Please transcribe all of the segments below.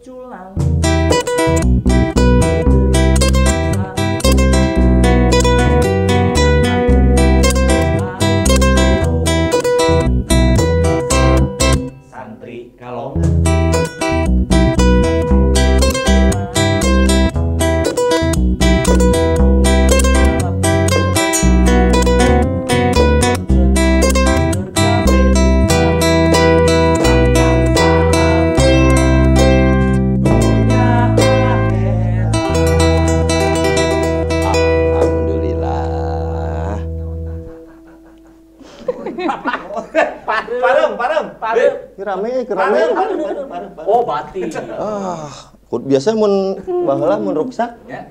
猪肉丸。sakti. Ah, biasanya mun baheula mun ruksak. Ya,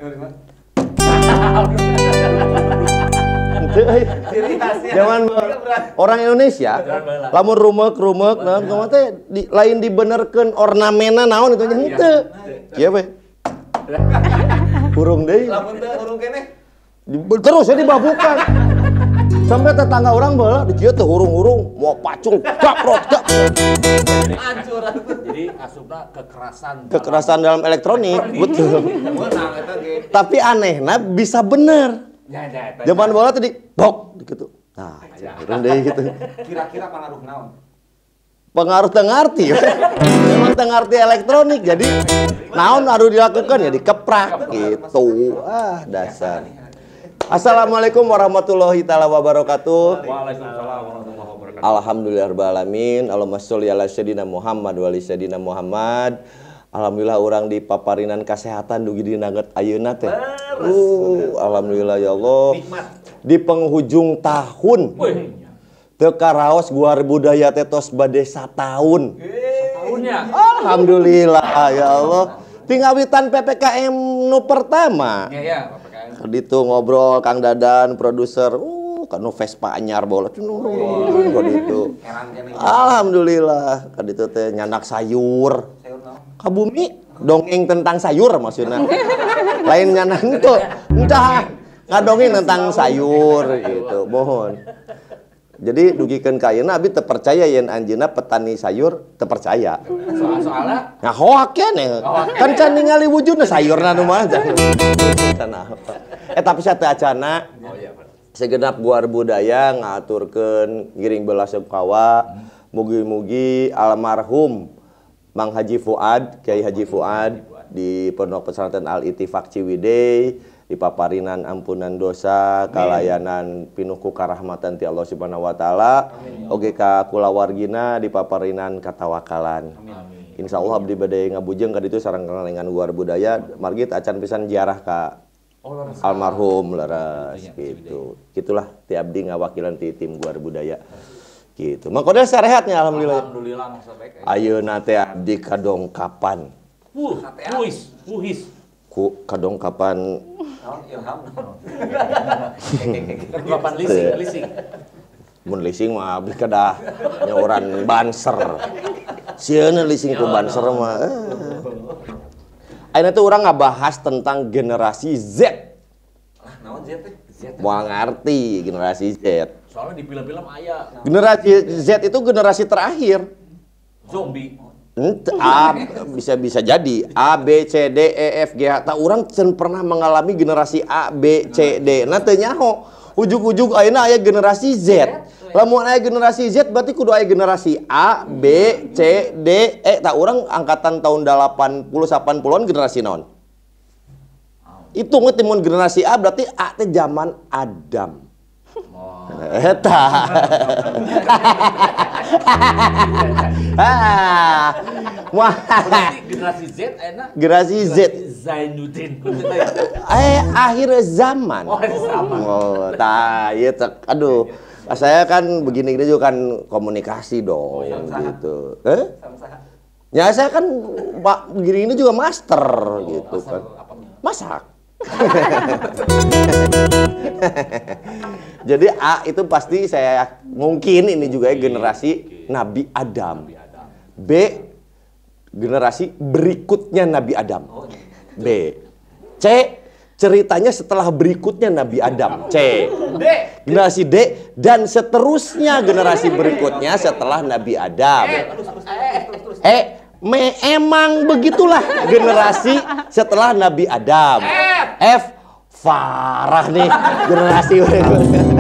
Jangan iya, orang Indonesia, lamun rumek rumek, nah, kamu teh di, lain dibenerkan ornamena naon itu nyentuh itu, iya be, burung deh, lamun teh burung kene, terus ya dibabukan sampai tetangga orang bola dia tuh hurung-hurung mau pacul gaprot gap jadi asupna kekerasan kekerasan dalam elektronik betul gitu. tapi aneh nah bisa bener ya, ya, ya. zaman bola tadi bok gitu nah urang deh gitu kira-kira pengaruh naon pengaruh tengarti memang tengarti elektronik jadi naon harus dilakukan ya dikeprak gitu ah dasar Assalamualaikum warahmatullahi taala wabarakatuh. Waalaikumsalam warahmatullahi wabarakatuh. Alhamdulillah alamin. Allahumma sholli ala sayidina Muhammad wa ali sayidina Muhammad. Alhamdulillah orang di paparinan kesehatan dugi di naget ayeuna teh. Uh, alhamdulillah ya Allah. Di penghujung tahun. Teu karaos guar budaya teh tos bade sataun. Sataunnya. Alhamdulillah ya Allah. Tingawitan PPKM nu pertama. Ya, ya ditu ngobrol Kang Dadan produser uh kanu Vespa anyar bola itu Alhamdulillah kan itu teh nyanak sayur kabumi dongeng tentang sayur maksudnya lain nyanak itu entah dongeng tentang sayur gitu mohon jadi dugikan kain Abi terpercaya yang Anjina petani sayur terpercaya soalnya nah hoak ya nih kan kan ningali wujudnya sayur nanu mah eh tapi satu acana oh, iya, segenap buar budaya ngaturkan giring belas kawa mugi-mugi almarhum Mang Haji Fuad Kiai Haji Fuad di Pondok Pesantren Al Itifak Ciwidey dipaparinan ampunan dosa kalayanan pinuku karahmatan ti Allah subhanahu wa ta'ala oge ka kulawargina dipaparinan katawakalan Insya Allah abdi badai ngabujeng kan itu sarang dengan luar budaya margit acan pisan jarah ka oh, almarhum laras iya, gitu gitulah ti abdi ngawakilan ti tim luar budaya gitu makanya sarehatnya alhamdulillah alhamdulillah ayo nate abdi kadongkapan Wuh, kuis, kuhis. Ku kapan Naon ilham naon? leasing, iya. leasing. Mun leasing mah abis kedah nyoran banser. Sieuna leasing ku banser mah. Eh. Akhirnya tuh orang ngebahas tentang generasi Z. Ah, naon Z teh? Mau ngerti generasi Z. Soalnya di film-film ayah. Generasi Z itu generasi terakhir. Zombie. A bisa bisa jadi A B C D E F G H. Tak orang cen pernah mengalami generasi A B C D. Nah nyaho ujuk-ujuk ayeuna ayah generasi Z. Lamun ayah generasi Z berarti kudu ayah generasi A B C D E. Tak orang angkatan tahun 80 80-an generasi non. Itu ngetimun generasi A berarti A teh zaman Adam eta wah generasi Z enak generasi Z Zainuddin eh akhir zaman oh zaman oh tah ieu iya, aduh saya kan begini gini juga kan komunikasi dong oh, gitu eh ya saya kan pak begini ini juga master oh, gitu kan masak Jadi A itu pasti saya mungkin ini juga ya generasi Nabi Adam. B generasi berikutnya Nabi Adam. Oh, iya. B. C ceritanya setelah berikutnya Nabi Adam. C. Generasi D dan seterusnya generasi berikutnya setelah Nabi Adam. Eh, eh, e memang begitulah generasi setelah Nabi Adam. F, F farah nih generasi berikutnya.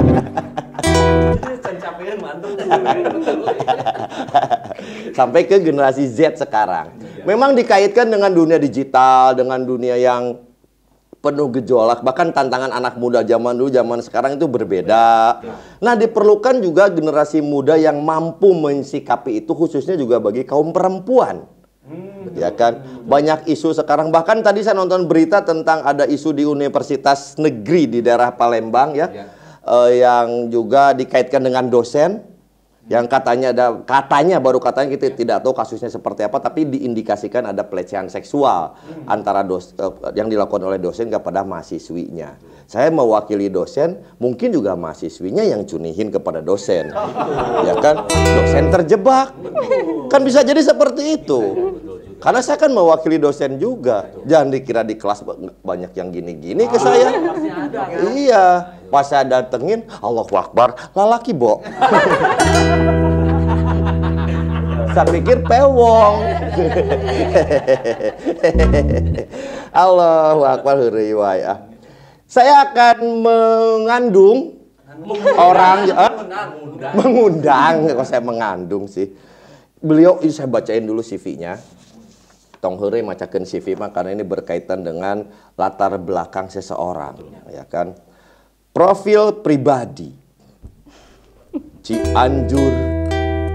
Sampai ke generasi Z sekarang. Memang dikaitkan dengan dunia digital, dengan dunia yang penuh gejolak bahkan tantangan anak muda zaman dulu zaman sekarang itu berbeda. Nah, diperlukan juga generasi muda yang mampu mensikapi itu khususnya juga bagi kaum perempuan. Ya kan? Banyak isu sekarang bahkan tadi saya nonton berita tentang ada isu di Universitas Negeri di daerah Palembang ya. ya uh, yang juga dikaitkan dengan dosen yang katanya ada katanya baru katanya kita tidak tahu kasusnya seperti apa tapi diindikasikan ada pelecehan seksual hmm. antara dos, uh, yang dilakukan oleh dosen kepada mahasiswinya. Saya mewakili dosen, mungkin juga mahasiswinya yang cunihin kepada dosen. Ya kan? Dosen terjebak. Kan bisa jadi seperti itu. Karena saya kan mewakili dosen juga. Jangan dikira di kelas banyak yang gini-gini ke saya. Kan? Iya. Pas saya datengin, Allah Akbar, lalaki bo. saya pikir pewong. Allahu Akbar huriwayah. Saya akan mengandung orang eh, mengundang. Kalau saya mengandung sih. Beliau ini saya bacain dulu CV-nya. Tong Hore macakan CV mah karena ini berkaitan dengan latar belakang seseorang, ya kan? Profil pribadi Cianjur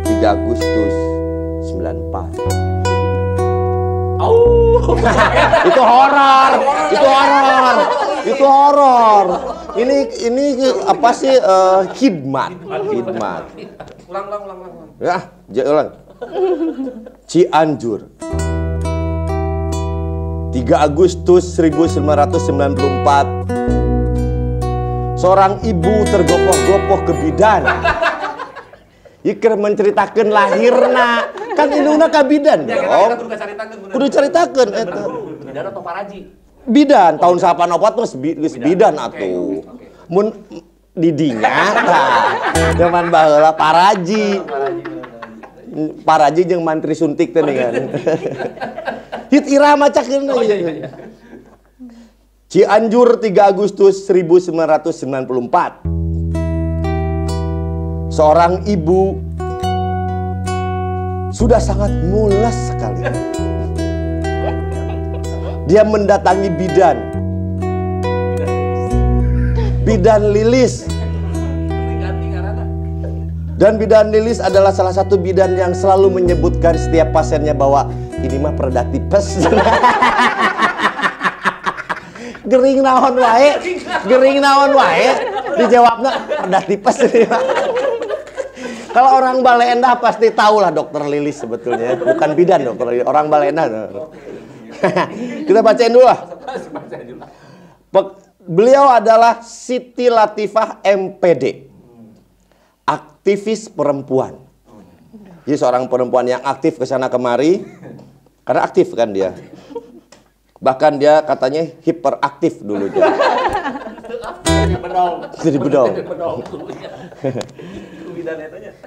3 Agustus 94 oh. itu horor itu horor itu horor ini ini apa sih uh, khidmat khidmat ulang ulang ulang ulang ya ulang Cianjur 3 Agustus 1994 seorang ibu tergopoh-gopoh ke bidan Iker menceritakan lahirna kan iluna ke bidan ya, dong. Oh. Kudu ceritakan. Bidan atau paraji? Bidan tahun 84 terus bidan, bidan atau Mun didinya, Zaman baheula paraji. Paraji yang mantri suntik teh kan. Hit irama cakeun. Cianjur 3 Agustus 1994 Seorang ibu sudah sangat mulas sekali Dia mendatangi bidan Bidan Lilis dan bidan Lilis adalah salah satu bidan yang selalu menyebutkan setiap pasiennya bahwa ini mah produktif tipes. gering naon wae gering naon wae dijawabnya ada tipes kalau orang Balai pasti tahu lah dokter Lilis sebetulnya bukan bidan dokter Lilis. orang Balai kita bacain dulu lah beliau adalah Siti Latifah MPD aktivis perempuan jadi seorang perempuan yang aktif ke sana kemari karena aktif kan dia Bahkan dia katanya hiperaktif dulu dia. Jadi bedong. Jadi bedong.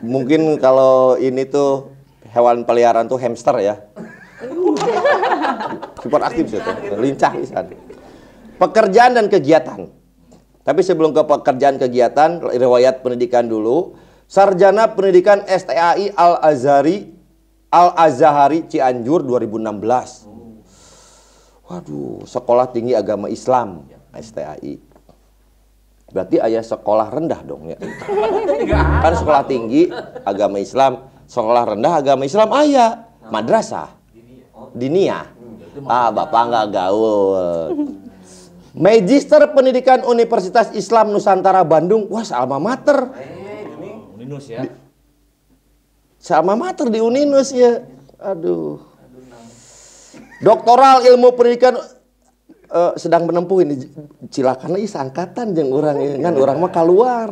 Mungkin kalau ini tuh hewan peliharaan tuh hamster ya. super aktif sih tuh, lincah kan Pekerjaan dan kegiatan. Tapi sebelum ke pekerjaan kegiatan, riwayat pendidikan dulu. Sarjana Pendidikan STAI Al Azhari Al Azhari Cianjur 2016. Waduh, Sekolah Tinggi Agama Islam, STAI. Berarti ayah sekolah rendah dong ya. kan sekolah tinggi agama Islam, sekolah rendah agama Islam ayah, madrasah. Dinia. Ah, Bapak nggak gaul. Magister Pendidikan Universitas Islam Nusantara Bandung, wah alma mater. Uninus ya. Sama mater di Uninus ya. Aduh doktoral ilmu pendidikan uh, sedang menempuh ini silakan seangkatan yang orang ini kan orang mah keluar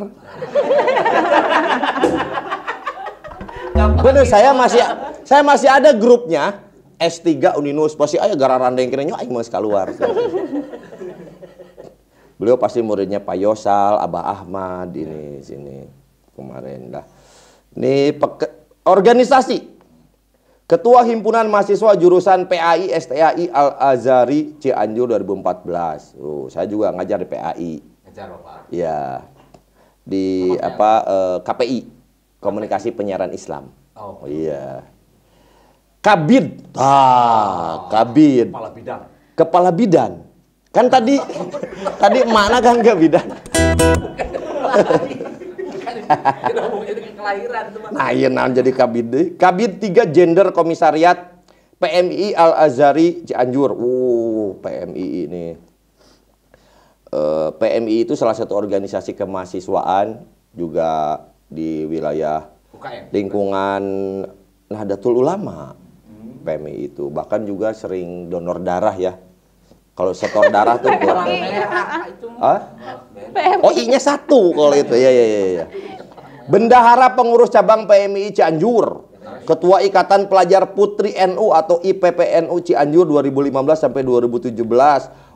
Bener saya masih saya masih ada grupnya S3 Uninus pasti ayo gara yang kenanya aing mau keluar. Beliau pasti muridnya Pak Yosal, Abah Ahmad ini sini kemarin dah. Ini peke, organisasi Ketua Himpunan Mahasiswa Jurusan PAI STAI Al Azhari Cianjur 2014. Oh, saya juga ngajar di PAI. Ngajar apa? Ya, Di Apa, ya. uh, eh, KPI Komunikasi Penyiaran Islam. Oh. oh iya. Kabid. Ah, oh. Ah, kabid. Kepala bidan. Kepala bidan. Kan tadi tadi mana kan enggak bidan? Nah, iya nah, jadi kabid. Kabid tiga Gender Komisariat PMI Al Azhari Cianjur. Uh, PMI ini. Eh, PMI itu salah satu organisasi kemahasiswaan juga di wilayah UKM. lingkungan Nahdlatul Ulama. Hmm. PMI itu bahkan juga sering donor darah ya. Kalau setor darah tuh Oh, I-nya satu kalau itu. Ya ya ya ya. Bendahara pengurus cabang PMI Cianjur. Ketua Ikatan Pelajar Putri NU atau IPPNU Cianjur 2015 sampai 2017,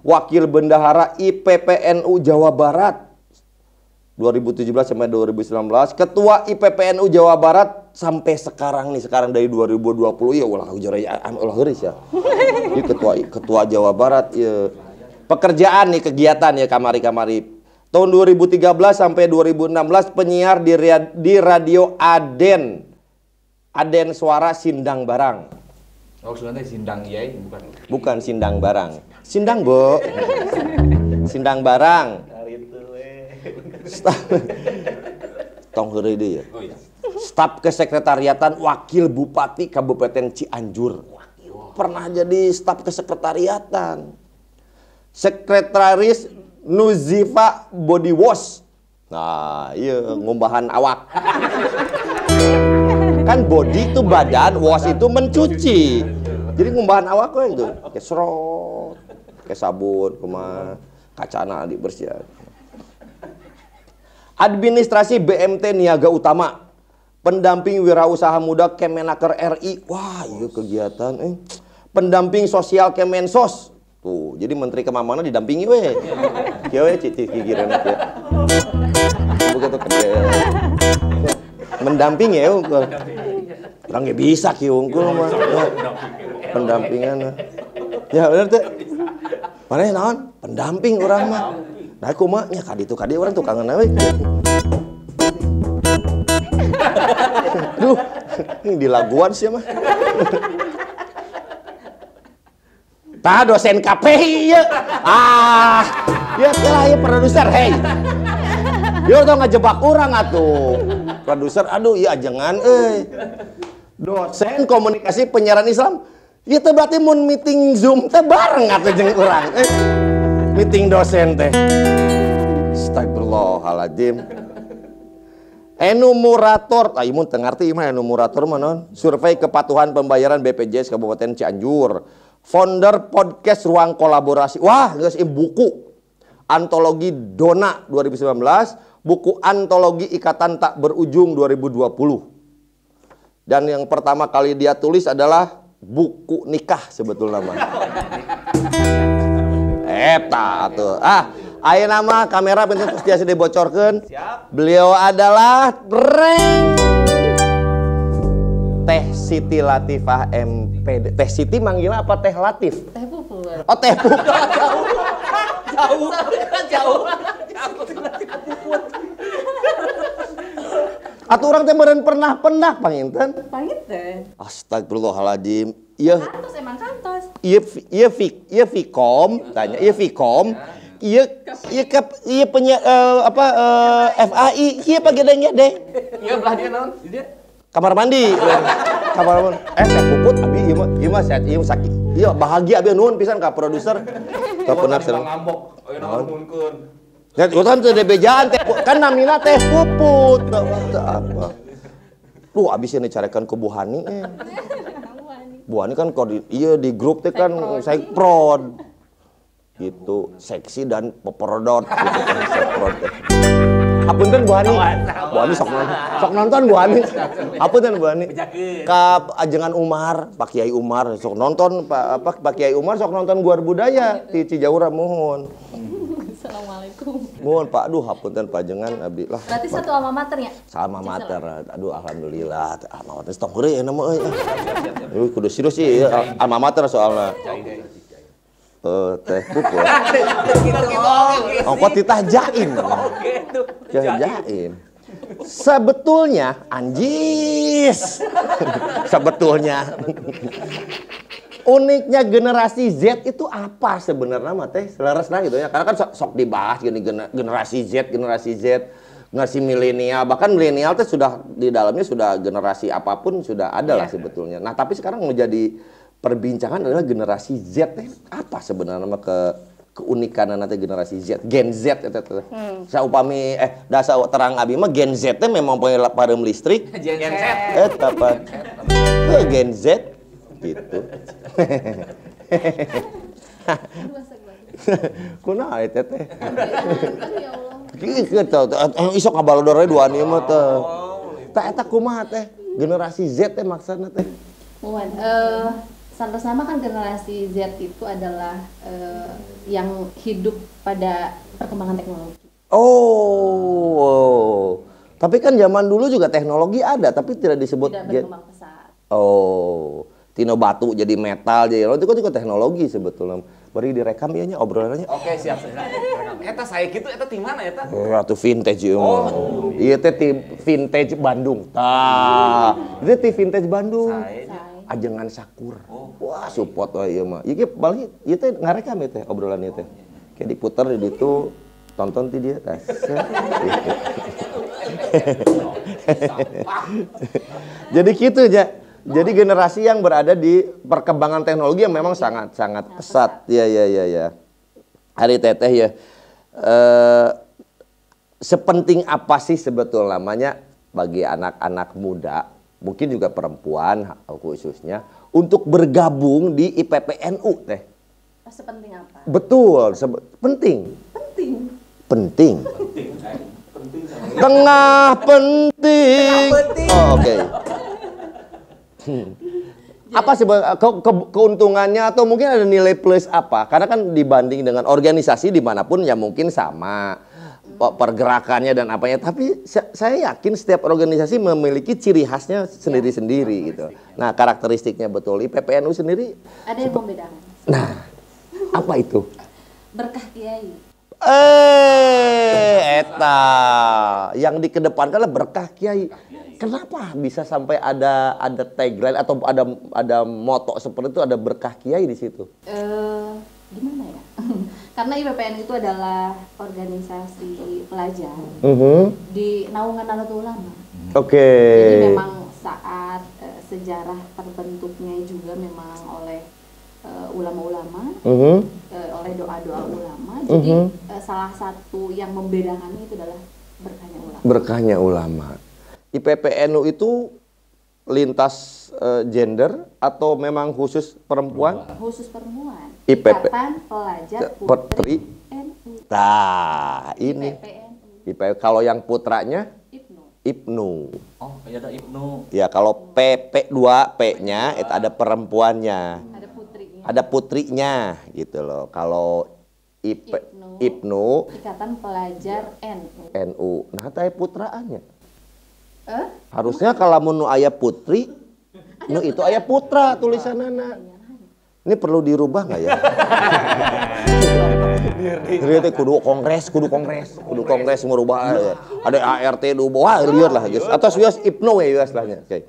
Wakil Bendahara IPPNU Jawa Barat 2017 sampai 2019, Ketua IPPNU Jawa Barat sampai sekarang nih, sekarang dari 2020 ya ulah ujar ya ulah ya. Ini ketua Ketua Jawa Barat ya. Pekerjaan nih kegiatan ya kamari-kamari Tahun 2013 sampai 2016 penyiar di, di radio Aden. Aden Suara Sindang Barang. Oh, sebenarnya Sindang Yai bukan. Bukan Sindang Barang. Sindang, Bu. Sindang Barang. Tong hari deui ya. Oh iya. Staf kesekretariatan Wakil Bupati Kabupaten Cianjur. Pernah jadi staf kesekretariatan. Sekretaris Nuzifa body wash. Nah, iya ngumbahan awak. kan body itu badan, wash itu mencuci. Jadi ngumbahan awak kok itu, kayak serot, kayak sabun, kemana kacana dibersihkan. Ya. Administrasi BMT Niaga Utama, pendamping wirausaha muda Kemenaker RI. Wah, iya kegiatan. Eh. Pendamping sosial Kemensos, Tuh, jadi menteri kemana-mana didampingi weh. Kieu iya, weh cici gigireun ya Begitu kerja. Iya. Mendampingi ya unggul. Orang nggak bisa kieu unggul mah. Pendampingan. Ya benar teh. Mana naon? Pendamping orang mah. Nah, kumaha ya, kadi tuh kadi orang tuh kangen nah, we. Duh, ini di laguan sih mah. Tah dosen KPI ya. Ah, ya telah ya iya, produser, hei. Yo tau ngejebak orang atuh. Produser, aduh iya jangan eh. Dosen komunikasi penyiaran Islam. Ya teh berarti mun meeting Zoom teh bareng atuh jeung urang. Eh, meeting dosen teh. Astagfirullahaladzim. Enumerator, ah imun teu ngarti imah enumerator mah Survei kepatuhan pembayaran BPJS Kabupaten Cianjur founder podcast Ruang Kolaborasi. Wah, guys, buku antologi Dona 2019, buku antologi Ikatan Tak Berujung 2020. Dan yang pertama kali dia tulis adalah buku nikah sebetulnya nama. Eta tuh. Ah, Ayo nama kamera sedih bocorkan. dibocorkan. Beliau adalah Reng. Teh Siti Latifah MPD. Teh Siti manggil apa Teh Latif? Teh Pupu. Oh Teh Pupu. jauh. Jauh. Jauh. Jauh. Atau orang teh meren pernah pernah panginten. Panginten. Astagfirullahaladzim. Iya. Kantos emang kantos. Iya iya fik iya fikom tanya iya fikom. Iya iya kap iya penya uh, apa uh, eh, FAI iya pakai dengnya deh. Iya belah dia non. Dia kamar mandi kamar mandi eh saya puput abi iya mah iya mah saya iya sakit iya bahagia abi nuhun pisan ka produser ka iya, penak sana ngambok oh, iya, naon nuhunkeun Ya, kan teh bejaan teh kan namina teh puput. Apa? Ya abis ini carikan ke Bu Hani. Eh. Bu Hani kan kalau di, iya di grup teh kan saya prod. Gitu, seksi dan peperodot gitu kan, prod. Punten Bu Ani. Bu Ani sok nonton. Sok nonton Bu Ani. Hapunten Bu Ani. Ke ajengan Umar, Pak Kiai Umar sok nonton Pak apa Pak Kiai Umar sok nonton Guar Budaya di Cijaura mohon. Assalamualaikum. Mohon Pak, aduh hapunten Jengan abdi lah. Berarti Pak. satu alma mater ya? Sama mater. Aduh alhamdulillah. Alma mater stok geureun ya nama euy. Eh. Kudu serius sih eh. alma mater soalnya uh, eh, teh pupuk ya. Ongkot ditahjain. jain. Sebetulnya anjis. Sebetulnya. Uniknya generasi Z itu apa sebenarnya mah teh? lah gitu ya. Karena kan sok, sok dibahas gini generasi Z, generasi Z, generasi milenial. Bahkan milenial teh sudah di dalamnya sudah generasi apapun sudah ada lah iya. sebetulnya. Nah, tapi sekarang mau perbincangan adalah generasi Z eh, apa sebenarnya nama ke keunikan nanti generasi Z Gen Z itu itu hmm. saya upami eh dasar terang abi mah Gen Z teh memang punya parem listrik Gen Z eh apa eh ya, Gen Z gitu kuna itu teh gitu isok dorai dua nih mah teh oh. tak eta kumaha teh generasi Z teh maksudnya teh uh, Santos sama kan generasi Z itu adalah uh, yang hidup pada perkembangan teknologi. Oh, oh. tapi kan zaman dulu juga teknologi ada, tapi tidak disebut. Tidak berkembang pesat. Oh, Tino Batu jadi metal jadi itu kan juga teknologi sebetulnya beri direkam ianya ya, obrolannya oke siap siap eta saya gitu eta di mana eta ratu vintage ya oh iya teh di vintage Bandung tah itu di vintage Bandung ajengan sakur oh. wah support oh iya mah Iki iya, balik iya teh ngarekam ya teh obrolan ya oh, itu iya, iya. kayak diputar di itu tonton ti dia tas jadi gitu ya jadi generasi yang berada di perkembangan teknologi yang memang sangat sangat pesat ya ya ya ya hari teteh ya uh, sepenting apa sih sebetulnya namanya bagi anak-anak muda mungkin juga perempuan eh, khususnya untuk bergabung di IPPNU teh. Oh, sepenting apa? Betul, se penting. Penting. Penting. Penting. Tengah penting. penting. Oh, Oke. Okay. Apa sih ke, ke, keuntungannya atau mungkin ada nilai plus apa? Karena kan dibanding dengan organisasi dimanapun ya mungkin sama pergerakannya dan apanya tapi saya yakin setiap organisasi memiliki ciri khasnya iya, sendiri-sendiri ya, gitu. Nah, karakteristiknya betul IPPNU sendiri ada yang membedakan. Nah, apa itu? Berkah kiai. Eh, eta yang dikedepankan adalah berkah kiai. Kenapa bisa sampai ada ada tagline atau ada ada moto seperti itu ada berkah kiai di situ? Uh gimana ya karena IPPN itu adalah organisasi pelajar mm -hmm. di naungan Nahdlatul Ulama. Oke. Okay. Jadi memang saat uh, sejarah terbentuknya juga memang oleh eh, ulama-ulama, uh, mm -hmm. uh, oleh doa-doa ulama. Mm-hmm. Jadi mm -hmm. uh, salah satu yang membedakan itu adalah berkahnya ulama. Berkahnya ulama. IPPNU itu lintas uh, gender atau memang khusus perempuan? Khusus perempuan. IPP. Ikatan Pelajar Putri, NU. Nah, ini. IPP kalau yang putranya Ibnu. Ibnu. Oh, ya ada Ibnu. Ya, kalau PP 2 P-nya itu ada perempuannya. Ada putrinya. Ada putrinya gitu loh. Kalau IP, Ibnu, Ibnu Ikatan Pelajar NU. NU. Nah, teh putraannya. Eh? Harusnya kalau mau ayah putri, nu itu ayah putra tulisan Ya. Ini perlu dirubah nggak ya? Ternyata kudu kongres, kudu kongres, kudu kongres merubah. Ya. Ada ART do wah liur lah guys. Atau Swiss Ibnu ya Swiss lahnya. Oke. Okay.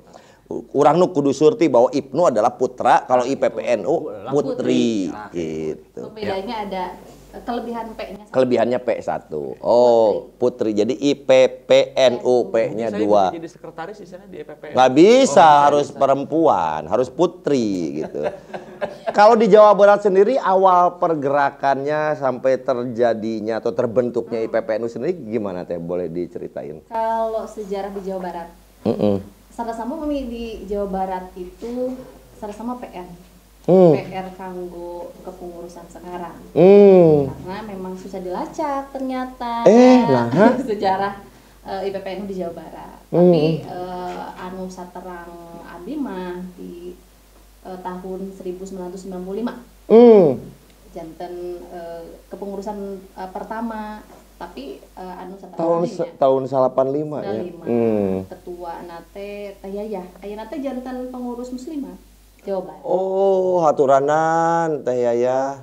Urang nu kudu surti bahwa Ibnu adalah putra, kalau IPPNU putri, Itu. gitu. Nah, bedanya ada Kelebihan P-nya. Kelebihannya P satu. Oh, Putri. Jadi I P P N nya dua. Jadi sekretaris di sana di IPPN. E Gak bisa, oh, harus bisa. perempuan, harus Putri gitu. Kalau di Jawa Barat sendiri awal pergerakannya sampai terjadinya atau terbentuknya hmm. IPPNU sendiri gimana teh boleh diceritain? Kalau sejarah di Jawa Barat. Mm -mm. Sarasama di Jawa Barat itu sama-sama PN hmm. PR kanggo kepengurusan sekarang hmm. karena memang susah dilacak ternyata eh, nah, sejarah uh, eh, IPPNU di Jawa Barat hmm. tapi uh, eh, anu saterang abdi mah di uh, tahun 1995 hmm. janten uh, kepengurusan uh, pertama tapi uh, anu tahun se tahun 85 lima ya lima. Hmm. ketua nate Tayaya. Iya, iya. ya jantan pengurus muslimah jawaban. Oh, haturanan Teh Yaya.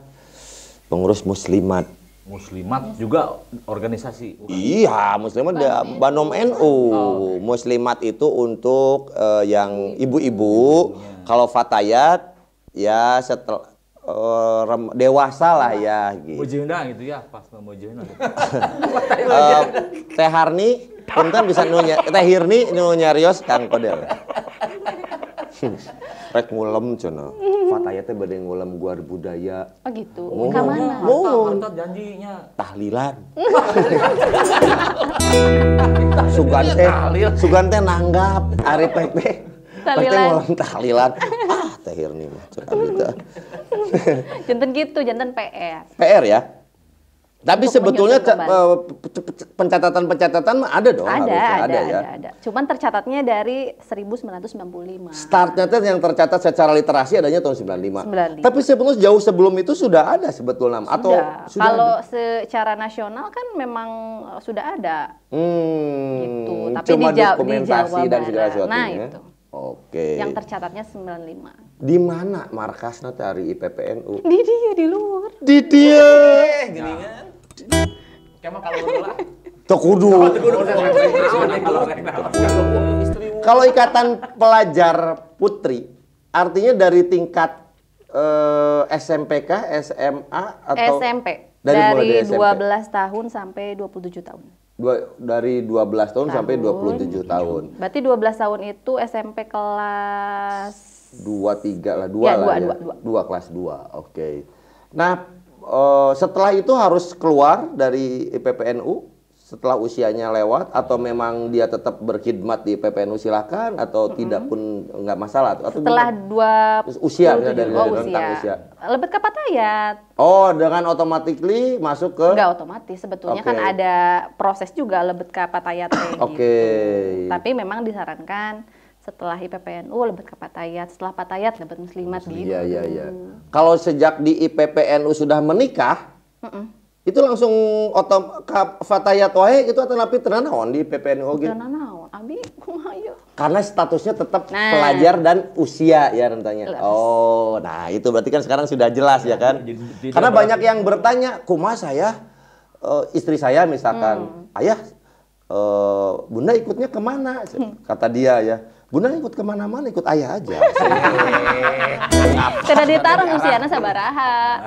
Pengurus muslimat. Muslimat juga organisasi. Bukan? Iya, muslimat Banom NU. Oh, okay. Muslimat itu untuk uh, yang ibu-ibu. Kalau fatayat ya setelah eh, dewasa lah ya gitu. Mujina gitu ya pas mau mujina. Eh, teh Harni punten bisa nunya Teh Hirni nu nyarios Kang Kodel. Rek ngulem Jono. Fataya teh bade ngulem guar budaya. Oh gitu. Oh, Ka mana? Oh, janjinya. Tahlilan. sugante sugante nanggap ari pepe. Tahlilan. ngulem tahlilan. Ah, teh Hirni mah. Gitu. jantan gitu, jantan PR. PR ya? Tapi sebetulnya eh, pencatatan-pencatatan ada dong. Ada, ada, ada, ya. ada, Cuman tercatatnya dari 1995. Startnya yang tercatat secara literasi adanya tahun 95. 95. Tapi sebelum jauh sebelum itu sudah ada sebetulnya sudah. atau sudah Kalau ada? secara nasional kan memang eh, sudah ada. Hmm, gitu. Tapi cuma di, dokumentasi di Jawa dan segala sesuatunya. Nah, itu. Oke. Yang tercatatnya 95. Di mana markas notari IPPNU? Di dia di luar. Di dia. Eh, Geningan. Kamu kalau lah. Kalau ikatan pelajar putri, artinya dari tingkat eh, SMPK, SMA atau SMP dari, dari 12 SMP. tahun sampai 27 tahun. Dua, dari 12 tahun, tahun sampai 27 tahun. Berarti 12 tahun itu SMP kelas dua tiga lah, dua ya, lah dua, ya. Dua, dua. dua kelas dua, oke. Okay. Nah, uh, setelah itu harus keluar dari IPPNU setelah usianya lewat atau memang dia tetap berkhidmat di PPNU silahkan atau mm -hmm. tidak pun nggak masalah atau setelah dua usia dari, dari oh, usia. usia lebih ke patayat oh dengan otomatikly masuk ke nggak otomatis sebetulnya okay. kan ada proses juga lebet ke patayat gitu. oke tapi memang disarankan setelah IPPNU lebet ke Patayat, setelah Patayat lebet Muslimat iya, gitu. Iya iya iya. Kalau sejak di IPPNU sudah menikah, mm -mm itu langsung otom fatayat wae itu atau napi tenanawan di PPN gitu tenanawan abi kumayo karena statusnya tetap nah. pelajar dan usia ya rentanya oh nah itu berarti kan sekarang sudah jelas ya, ya kan jadi, jadi karena banyak yang bertanya kuma saya uh, istri saya misalkan hmm. ayah uh, bunda ikutnya kemana hmm. kata dia ya Bunda ikut kemana-mana, ikut ayah aja. Tidak ditaruh usianya sabaraha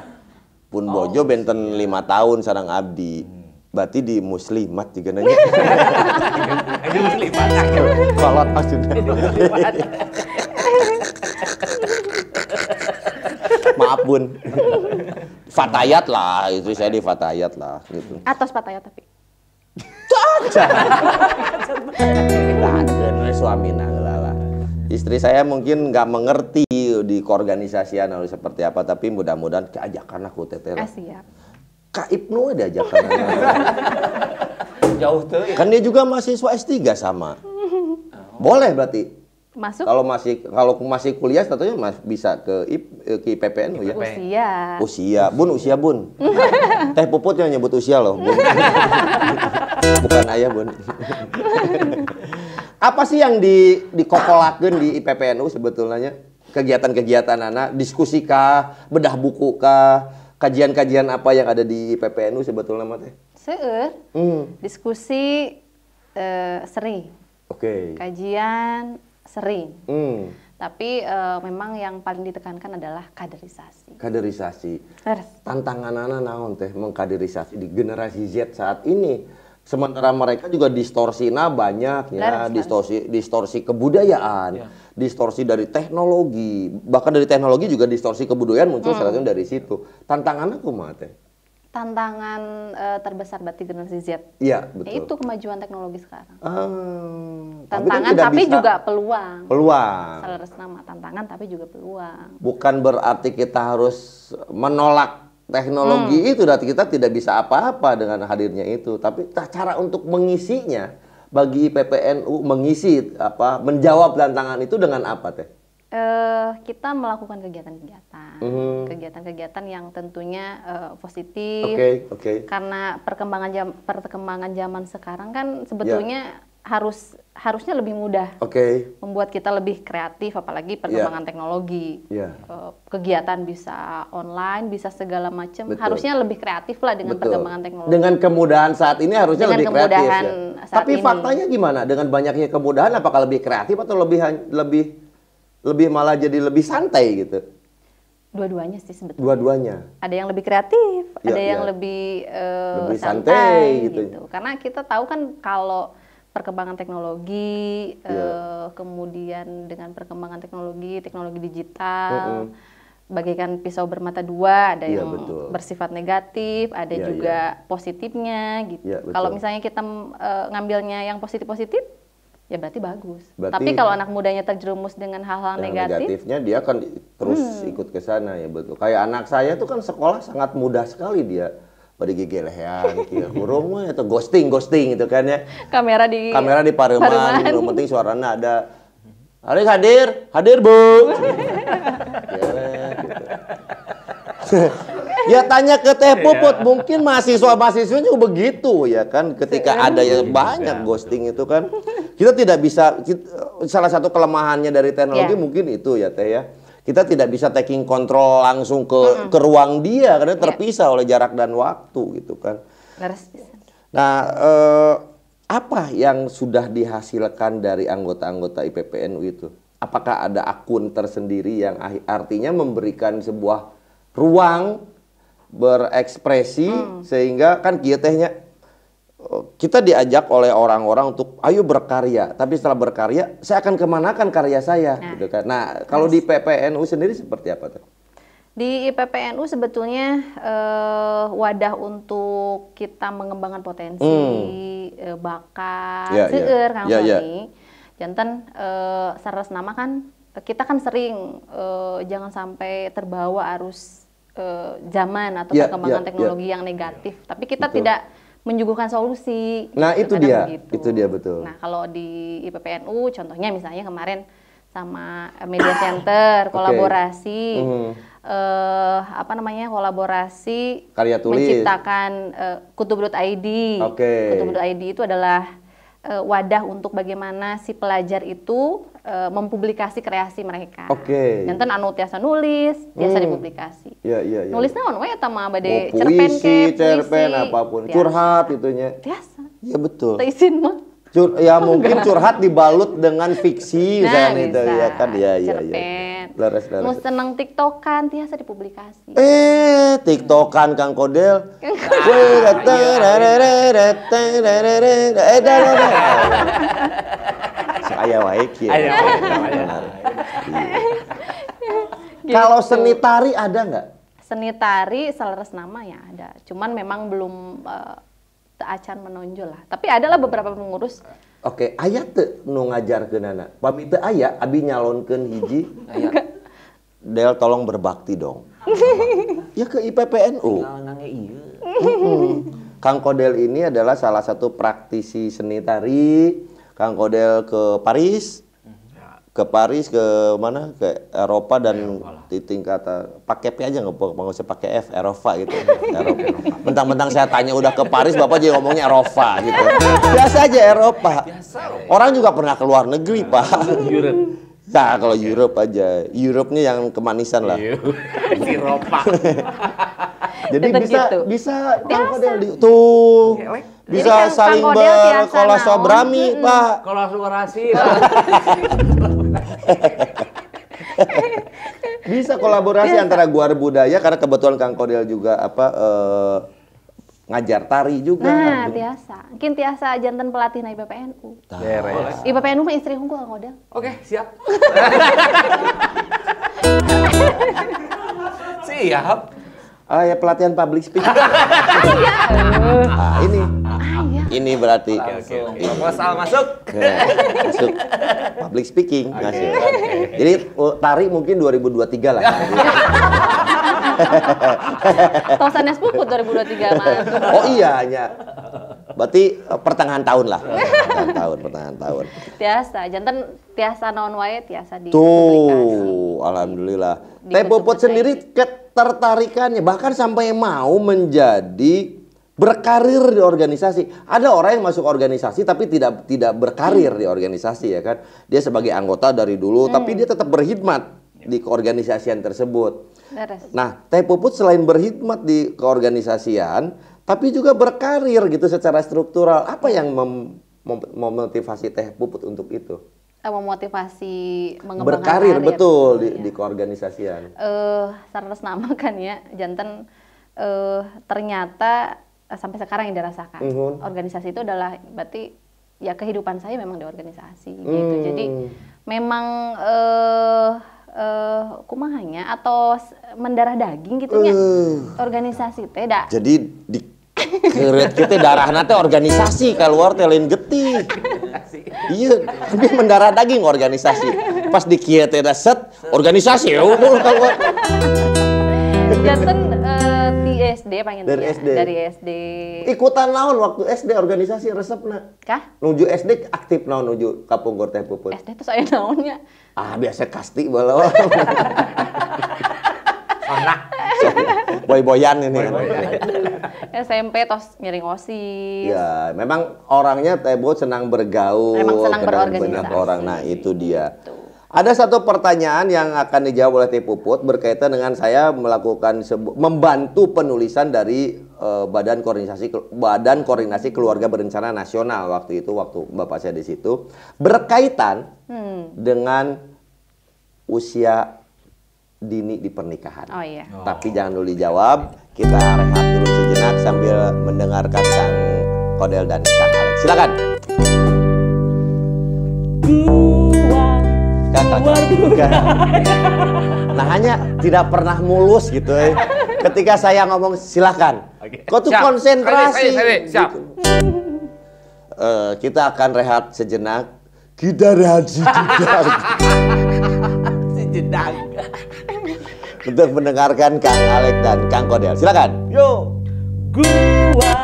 pun oh, bojo iya, benten iya. lima tahun sarang abdi hmm. berarti di muslimat juga nanya di muslimat kalau maksudnya maaf bun fatayat lah itu saya di fatayat lah gitu atas fatayat tapi Cacat. Nah, suami nah. Istri saya mungkin nggak mengerti di keorganisasian atau seperti apa, tapi mudah-mudahan keajakan aku teteh. Ah, siap. Kak Ibnu ada ajakan. Jauh tuh. Ya. Kan dia juga mahasiswa S3 sama. Oh. Boleh berarti. Masuk. Kalau masih kalau masih kuliah tentunya mas, bisa ke IP, eh, ke IPPN ya. Usia. Usia. Bun usia Bun. Teh Puput yang nyebut usia loh. Bun. Bukan ayah Bun apa sih yang di di IPPNU sebetulnya? Kegiatan-kegiatan anak, diskusi kah, bedah buku kah, kajian-kajian apa yang ada di IPPNU sebetulnya mah teh? Ya? Hmm. Diskusi uh, eh, sering. Oke. Okay. Kajian sering. Hmm. Tapi uh, memang yang paling ditekankan adalah kaderisasi. Kaderisasi. Tantangan anak naon teh mengkaderisasi di generasi Z saat ini Sementara mereka juga distorsi nah banyak ya, distorsi distorsi kebudayaan, ya. distorsi dari teknologi, bahkan dari teknologi juga distorsi kebudayaan muncul hmm. salah dari situ. Tantangannya aku mate Tantangan uh, terbesar berarti generasi Z. Iya, ya, betul. Itu kemajuan teknologi sekarang. Hmm, ah, tantangan tapi, kan tapi juga peluang. Peluang. Salah nama tantangan tapi juga peluang. Bukan berarti kita harus menolak Teknologi hmm. itu kita tidak bisa apa-apa dengan hadirnya itu, tapi cara untuk mengisinya bagi PPNU mengisi apa menjawab tantangan itu dengan apa teh? Uh, kita melakukan kegiatan-kegiatan, kegiatan hmm. kegiatan-kegiatan yang tentunya uh, positif. okay, Okay. Karena perkembangan jam, perkembangan zaman sekarang kan sebetulnya yeah harus harusnya lebih mudah. Okay. Membuat kita lebih kreatif, apalagi perkembangan yeah. teknologi. Yeah. Iya. Kegiatan bisa online, bisa segala macam. Harusnya lebih kreatif lah dengan Betul. perkembangan teknologi. Dengan kemudahan saat ini harusnya dengan lebih kreatif. Ya? Tapi ini. faktanya gimana? Dengan banyaknya kemudahan, apakah lebih kreatif atau lebih lebih lebih malah jadi lebih santai gitu? Dua-duanya sih sebetulnya. Dua-duanya. Ada yang lebih kreatif, ya, ada ya. yang lebih, uh, lebih santai, santai gitu. gitu. Karena kita tahu kan kalau perkembangan teknologi, yeah. Iya. uh, kemudian dengan perkembangan teknologi, teknologi digital, mm -hmm. bagaikan pisau bermata dua, ada yeah, yang betul. bersifat negatif, ada yeah, juga yeah. positifnya gitu. Yeah, Kalau misalnya kita uh, ngambilnya yang positif-positif, ya berarti bagus. Berarti, Tapi kalau anak mudanya terjerumus dengan hal-hal negatif, negatifnya dia akan terus hmm. ikut ke sana ya betul. Kayak anak saya tuh kan sekolah sangat mudah sekali dia bari gigelehan kira kurung mah atau ghosting ghosting gitu kan ya kamera di kamera di Paruman, gitu. yang penting suaranya ada Aris hadir, hadir bu. ya tanya ke Teh iya. Puput, mungkin mahasiswa-mahasiswa juga begitu ya kan. Ketika iya. ada yang banyak iya. ghosting itu kan. Kita tidak bisa, kita, salah satu kelemahannya dari teknologi yeah. mungkin itu ya Teh ya kita tidak bisa taking control langsung ke mm -hmm. ke ruang dia karena iya. terpisah yeah. oleh jarak dan waktu gitu kan. Nah, eh, apa yang sudah dihasilkan dari anggota-anggota IPPNU itu? Apakah ada akun tersendiri yang artinya memberikan sebuah ruang berekspresi hmm. sehingga kan kieu tehnya kita diajak oleh orang-orang untuk ayo berkarya, tapi setelah berkarya saya akan kemanakan karya saya, nah, gitu kan. Nah, kalau di PPNU sendiri seperti apa tuh? Di PPNU sebetulnya eh, wadah untuk kita mengembangkan potensi, hmm. eh, bakat, yeah, ya. seueur yeah. yeah, ya. Jantan eh, saras nama kan kita kan sering eh, jangan sampai terbawa arus eh, zaman atau yeah, ya, perkembangan yeah, teknologi yeah. yang negatif, tapi kita Betul. tidak menyuguhkan solusi. Nah gitu, itu dia, begitu. itu dia betul. Nah kalau di IPPNU contohnya misalnya kemarin sama media center kolaborasi okay. mm. Mm-hmm. eh, apa namanya kolaborasi karya tulis menciptakan eh, Kutubrut ID. Okay. ID itu adalah eh, wadah untuk bagaimana si pelajar itu uh, mempublikasi kreasi mereka. Oke. Okay. Nanti anu tiasa nulis, tiasa hmm. dipublikasi. Iya iya iya. Nulis naon we eta mah oh, cerpen ke puisi, cerpen apapun, tiasa. curhat itunya. Tiasa. Iya betul. Teisin mah. Cur ya mungkin curhat dibalut dengan fiksi nah, itu ya kan ya ya ya. Leres leres. Mau seneng tiktokan tiasa dipublikasi. Eh, tiktokan Kang Kodel. Kang Kodel. Iya. eh, dah dah dah Ayah wae ya. Kalau seni tari ada nggak? Seni tari seleres nama ya ada. Cuman memang belum uh, acan menonjol lah. Tapi adalah beberapa pengurus. Oke, okay. ayah tuh nu ngajar ke Nana. Pami tuh ayah, abi nyalonkan hiji. ayah. Del tolong berbakti dong. ya ke IPPNU. Iya. Kang Kodel ini adalah salah satu praktisi seni tari Kang Kodel ke Paris, mhm. ke Paris ke mana ke Eropa dan Eropa di tingkat eh, pakai P aja nggak mau usah pakai F Eropa gitu Eropa mentang-mentang saya tanya udah ke Paris bapak jadi ngomongnya Eropa gitu biasa aja Eropa orang juga pernah ke luar negeri nah, pak Nah kalau Europe aja, Europe-nya yang kemanisan lah. Iya. Eropa. Jadi bisa gitu. bisa Biasa. Tuh bisa Jadi, kan saling berkolaborasi pak kolaborasi bisa kolaborasi antara guar budaya karena kebetulan kang Kodel juga apa uh, ngajar tari juga. Nah, biasa. Mungkin biasa jantan pelatih naik BPNU. Beres. IPPNU mah istri hukum Kang Kodel. Oke, siap. siap. Ah, ya pelatihan public speaking. ah, ini ini berarti. Langsung. Ini. Proposal masuk. Ya, masuk. Public speaking okay. masuk. Okay. Jadi oh, tarik mungkin 2023 lah. es sepuput 2023 mas. Oh iya, ya. Berarti eh, pertengahan tahun lah. pertengahan tahun, pertengahan tahun. Tiasa, jantan tiasa non wae tiasa di. Tuh, alhamdulillah. Teh puput sendiri ketertarikannya bahkan sampai mau menjadi berkarir di organisasi. Ada orang yang masuk organisasi tapi tidak tidak berkarir di organisasi ya kan. Dia sebagai anggota dari dulu hmm. tapi dia tetap berkhidmat di keorganisasian tersebut. Beres. Nah, Teh Puput selain berkhidmat di keorganisasian tapi juga berkarir gitu secara struktural. Apa yang mem memotivasi Teh Puput untuk itu? Eh, memotivasi mengembangkan berkarir karir. Ya. betul di, iya. di keorganisasian. Eh, uh, nama kan ya, jantan uh, ternyata Eh, sampai sekarang yang dirasakan. Mm -hmm. Organisasi itu adalah berarti ya kehidupan saya memang di organisasi mm. gitu. Hmm. Jadi memang uh, uh, kumahanya atau mendarah daging gitu ya. Uh. Organisasi tidak Jadi di keret kita gitu, darah nanti organisasi keluar teh lain getih. iya, tapi mendarah daging organisasi. Pas di kieu teh set organisasi ya keluar. jatuh SD pengen dari ya, SD dari SD ikutan naon waktu SD organisasi resep nak kah nuju SD aktif naon nuju kapung teh puput SD tuh saya naonnya ah biasa kasti bola anak boy-boyan ini boy kan. SMP tos ngiring osis ya memang orangnya tebo senang bergaul memang senang berorganisasi orang nah itu dia ada satu pertanyaan yang akan dijawab oleh Teh Puput berkaitan dengan saya melakukan membantu penulisan dari uh, Badan Koordinasi Badan Koordinasi Keluarga Berencana Nasional waktu itu waktu Bapak saya di situ berkaitan hmm. dengan usia dini di pernikahan. Oh iya. Oh. Tapi jangan dulu dijawab, kita rehat dulu sejenak sambil mendengarkan Kang Kodel dan Kang Alex. Silakan. luar kan. juga. nah hanya tidak pernah mulus gitu Eh. Ketika saya ngomong silahkan. Okay. Kau tuh Siap. konsentrasi. Sari, sari, sari. Siap. Uh, kita akan rehat sejenak. Kita rehat sejenak. sejenak. Untuk mendengarkan Kang Alek dan Kang Kodel. Silakan. Yo. Gua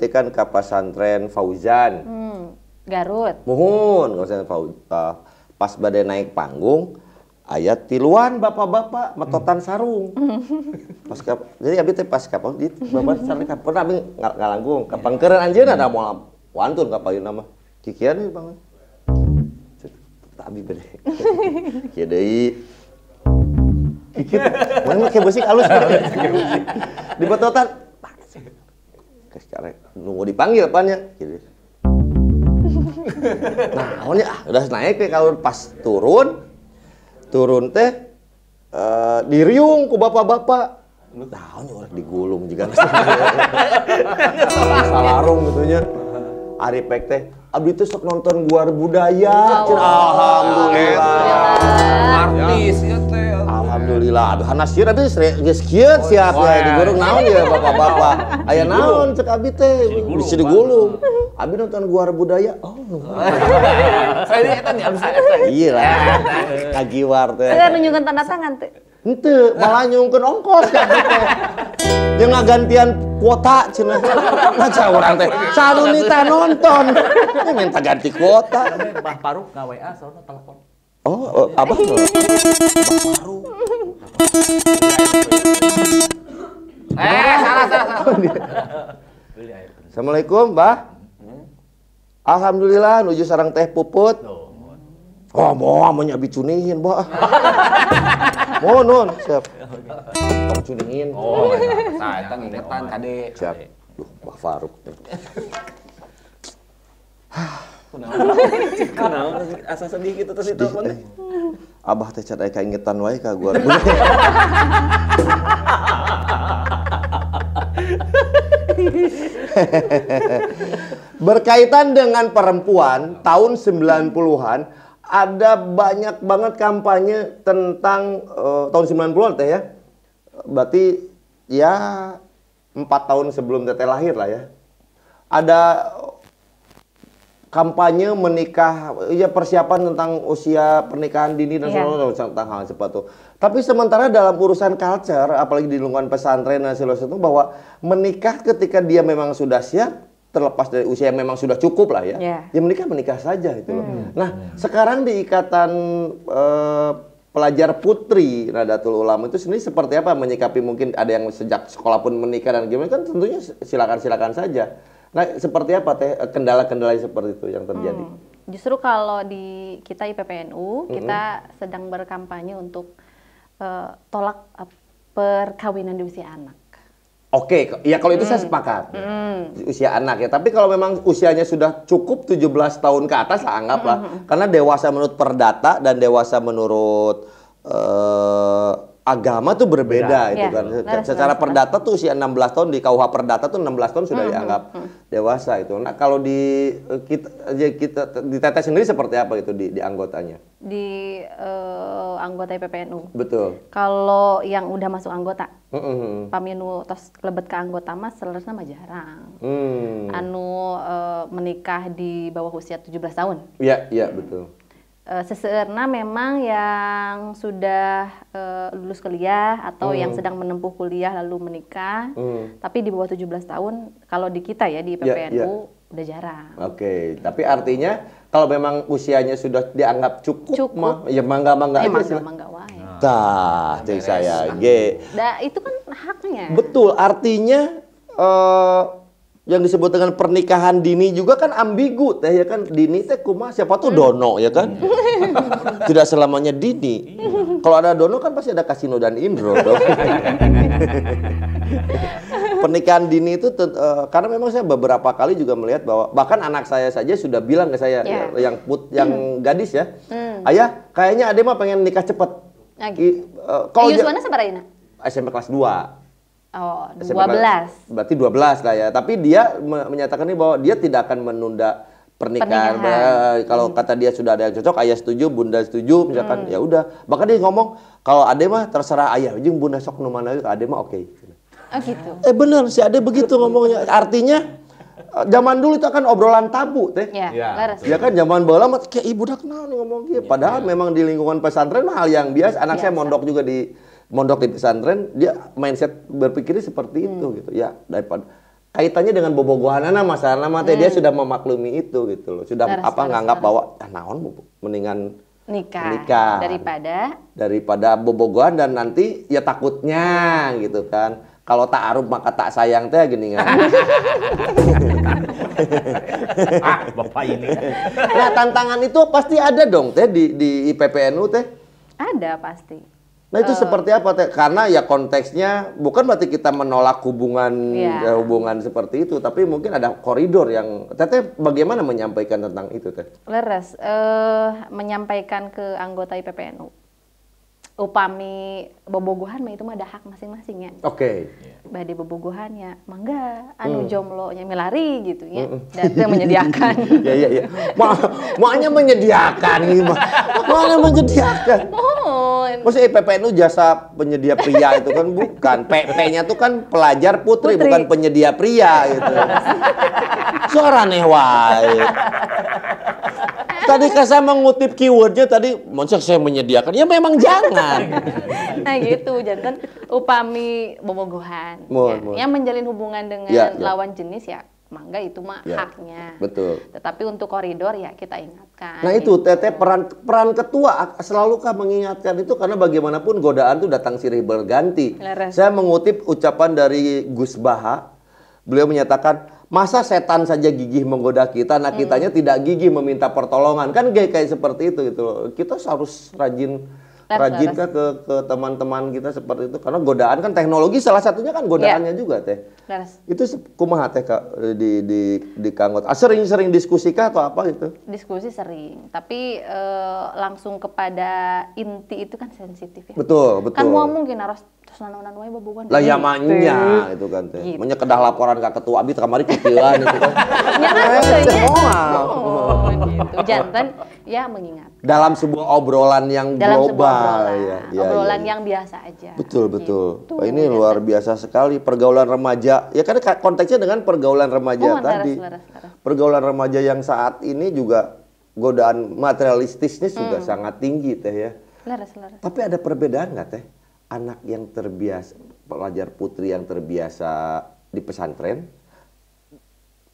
itu kan ke pesantren Fauzan. Hmm, Garut. Mohon, nggak usah uh, pas badai naik panggung, ayat tiluan bapak-bapak metotan hmm. sarung. pas kap, jadi abis itu pas kapal, di bapak sarung kapal pernah abis ngal ngalanggung. keren anjir ada mau wantun kapayu nama. Kikian nih bang. Tapi beda. Kikian deh Mana kayak musik halus. Di bototan secara nunggu dipanggil pannya gitu nah awalnya ah udah naik ke ya, kalau pas turun turun teh uh, diriung ku bapak-bapak tahun ya, orang digulung juga salarung gitu nya Ari Pek teh abdi tuh sok nonton guar budaya alhamdulillah artis ya teh Alhamdulillah aduh hanas Abis, tapi geus kieu oh, sia ya, di gurung naon ya bapak-bapak. Aya naon cek abi teh bisa gulung. Abi nonton Guar Budaya. Oh. Saya ini eta nih abis eta. Iya lah. Kagiwar teh. Saya nunjukkan tanda tangan teh. Ente malah nyungkeun ongkos kan teh. Jeung ngagantian kuota cenah. Maca nah, urang teh. nita nonton. Minta ganti kuota. Bah Paruk ka WA soalnya telepon. Oh, uh, abah baru. Eh, salah, salah, Assalamualaikum, Mbah. Alhamdulillah nuju sarang teh puput. Oh, mau mau nyabi cunihin, Mbah. mau nun, siap. Tong cunihin. Oh, saya tang ingetan tadi. Siap. Duh, Mbah Faruk. Kenal, asa sedih gitu terus itu teh. Abah teh cat aya kaingetan wae ka gua. Berkaitan dengan perempuan, tahun 90-an ada banyak banget kampanye tentang uh, tahun 90-an teh ya. Berarti ya empat tahun sebelum teteh lahir lah ya. Ada kampanye menikah ya persiapan tentang usia pernikahan dini dan yeah. sebagainya tentang hal seperti itu. Tapi sementara dalam urusan culture apalagi di lingkungan pesantren dan sebagainya itu bahwa menikah ketika dia memang sudah siap terlepas dari usia yang memang sudah cukup lah ya. Yeah. Ya menikah menikah saja itu. loh. Hmm. Nah, hmm. sekarang di ikatan eh, pelajar putri Nadatul Ulama itu sendiri seperti apa menyikapi mungkin ada yang sejak sekolah pun menikah dan gimana kan tentunya silakan-silakan saja. Nah, seperti apa teh eh, kendala-kendala seperti itu yang terjadi? Hmm. Justru kalau di kita IPPNU, hmm. kita sedang berkampanye untuk uh, tolak uh, perkawinan di usia anak. Oke, ya kalau itu hmm. saya sepakat. Hmm. Usia anak ya. Tapi kalau memang usianya sudah cukup 17 tahun ke atas anggaplah. Hmm. Karena dewasa menurut perdata dan dewasa menurut uh, agama tuh berbeda gitu ya. itu kan. Ya. Secara perdata tuh usia 16 tahun di KUH perdata tuh 16 tahun sudah hmm, hmm. dianggap hmm. dewasa itu. Nah, kalau di eh, kita ya kita di Teteh sendiri seperti apa itu di di anggotanya? Di uh, anggota IPPNU. Betul. Kalau yang udah masuk anggota. -hmm. hmm, hmm. Paminu tos lebet ke anggota mas selerasnya mah jarang. Hmm. Anu uh, menikah di bawah usia 17 tahun. Iya, iya betul Eh, seserna memang yang sudah uh, lulus kuliah atau hmm. yang sedang menempuh kuliah lalu menikah, hmm. tapi di bawah 17 tahun kalau di kita ya di ya, PPNU yeah, yeah udah jarang. Oke, okay. tapi artinya kalau memang usianya sudah dianggap cukup, cukup. mah ya mangga mangga eh, aja mangga, mangga wae. Tuh, nah, saya. G. Nah, itu kan haknya. Betul, artinya uh, yang disebut dengan pernikahan dini juga kan ambigu teh ya kan dini teh kuma siapa tuh dono ya kan tidak selamanya dini kalau ada dono kan pasti ada kasino dan indro dong pernikahan dini itu uh, karena memang saya beberapa kali juga melihat bahwa bahkan anak saya saja sudah bilang ke saya yeah. yang put yang hmm. gadis ya hmm. ayah kayaknya ade mah pengen nikah cepet okay. uh, eh, kalau Yuswana sabar SMP kelas 2 Oh, 12. SMA, berarti 12 lah ya. Tapi dia menyatakan ini bahwa dia tidak akan menunda pernikahan. pernikahan. Kalau hmm. kata dia sudah ada yang cocok, ayah setuju, bunda setuju, misalkan hmm. ya udah. Bahkan dia ngomong kalau ade mah terserah ayah, jeung bunda sok nu mana ade mah oke. Okay. Oh gitu. Eh benar sih ade begitu ngomongnya. Artinya eh, zaman dulu itu akan obrolan tabu teh. Iya. Ya, ya, ya kan zaman bola mah kayak ibu dah kenal nih ngomong gitu. Padahal yeah. memang di lingkungan pesantren mah hal yang biasa. Anak ya, biasa. saya mondok juga di mondok di pesantren dia mindset berpikirnya seperti hmm. itu hmm. gitu ya daripada kaitannya dengan bobogohana nah masalah nama hmm. dia sudah memaklumi itu gitu loh sudah taras, apa nganggap bahwa ah, naon mendingan nikah, nikah daripada daripada dan nanti ya takutnya gitu kan kalau tak arum maka tak sayang teh gini kan. ah, bapak ini. Nah, tantangan itu pasti ada dong teh di di IPPNU teh. Ada pasti Nah itu uh, seperti apa? Karena ya konteksnya bukan berarti kita menolak hubungan yeah. ya, eh, hubungan seperti itu, tapi mungkin ada koridor yang Teteh bagaimana menyampaikan tentang itu Teh? Leres, uh, menyampaikan ke anggota IPPNU upami bobogohan itu mah dahak masing-masing ya. Oke. Okay. Bade bobogohan ya mangga anu mm. jomblo nya milari gitu ya. Mm Dan menyediakan. Iya iya iya. Ma maknya menyediakan mah. Gitu, maknya menyediakan. Mohon. Maksudnya itu jasa penyedia pria itu kan bukan. PP-nya tuh kan pelajar putri, putri. bukan penyedia pria gitu. Suara wae tadi kan saya mengutip keywordnya tadi, monster saya menyediakan? Ya memang jangan. nah gitu, jantan upami bobogohan. ya. Yang menjalin hubungan dengan ya, ya. lawan jenis ya mangga itu mah ya, haknya. Betul. Tetapi untuk koridor ya kita ingatkan. Nah itu gitu. Teteh peran peran ketua selalu mengingatkan itu karena bagaimanapun godaan itu datang silih berganti. Leres. Saya mengutip ucapan dari Gus Baha. Beliau menyatakan Masa setan saja gigih menggoda kita, nah kitanya hmm. tidak gigih meminta pertolongan. Kan kayak kayak seperti itu gitu loh. Kita harus rajin rajin ke ke teman-teman kita seperti itu karena godaan kan teknologi salah satunya kan godaannya yeah. juga teh. Terus. Itu kumaha teh Kak di di di Kanggot. Ah, sering-sering diskusi kah atau apa gitu? Diskusi sering, tapi e, langsung kepada inti itu kan sensitif ya. Betul, betul. Kan mau mungkin harus layamannya itu wae Lah ya manya gitu. gitu kan teh. Gitu. kedah laporan ka ketua abi kamari kikilan gitu kan. Ya kan, eh, gitu. Jantan ya mengingat. Dalam sebuah obrolan yang Dalam global sebuah obrolan. ya. ya obrolan ya, ya, yang biasa aja. Betul betul. Gitu. Wah, ini luar biasa sekali pergaulan remaja. Ya kan konteksnya dengan pergaulan remaja oh, tadi. Laras, laras, laras. Pergaulan remaja yang saat ini juga godaan materialistisnya juga hmm. sangat tinggi teh ya. Laras, laras. Tapi ada perbedaan nggak teh anak yang terbiasa pelajar putri yang terbiasa di pesantren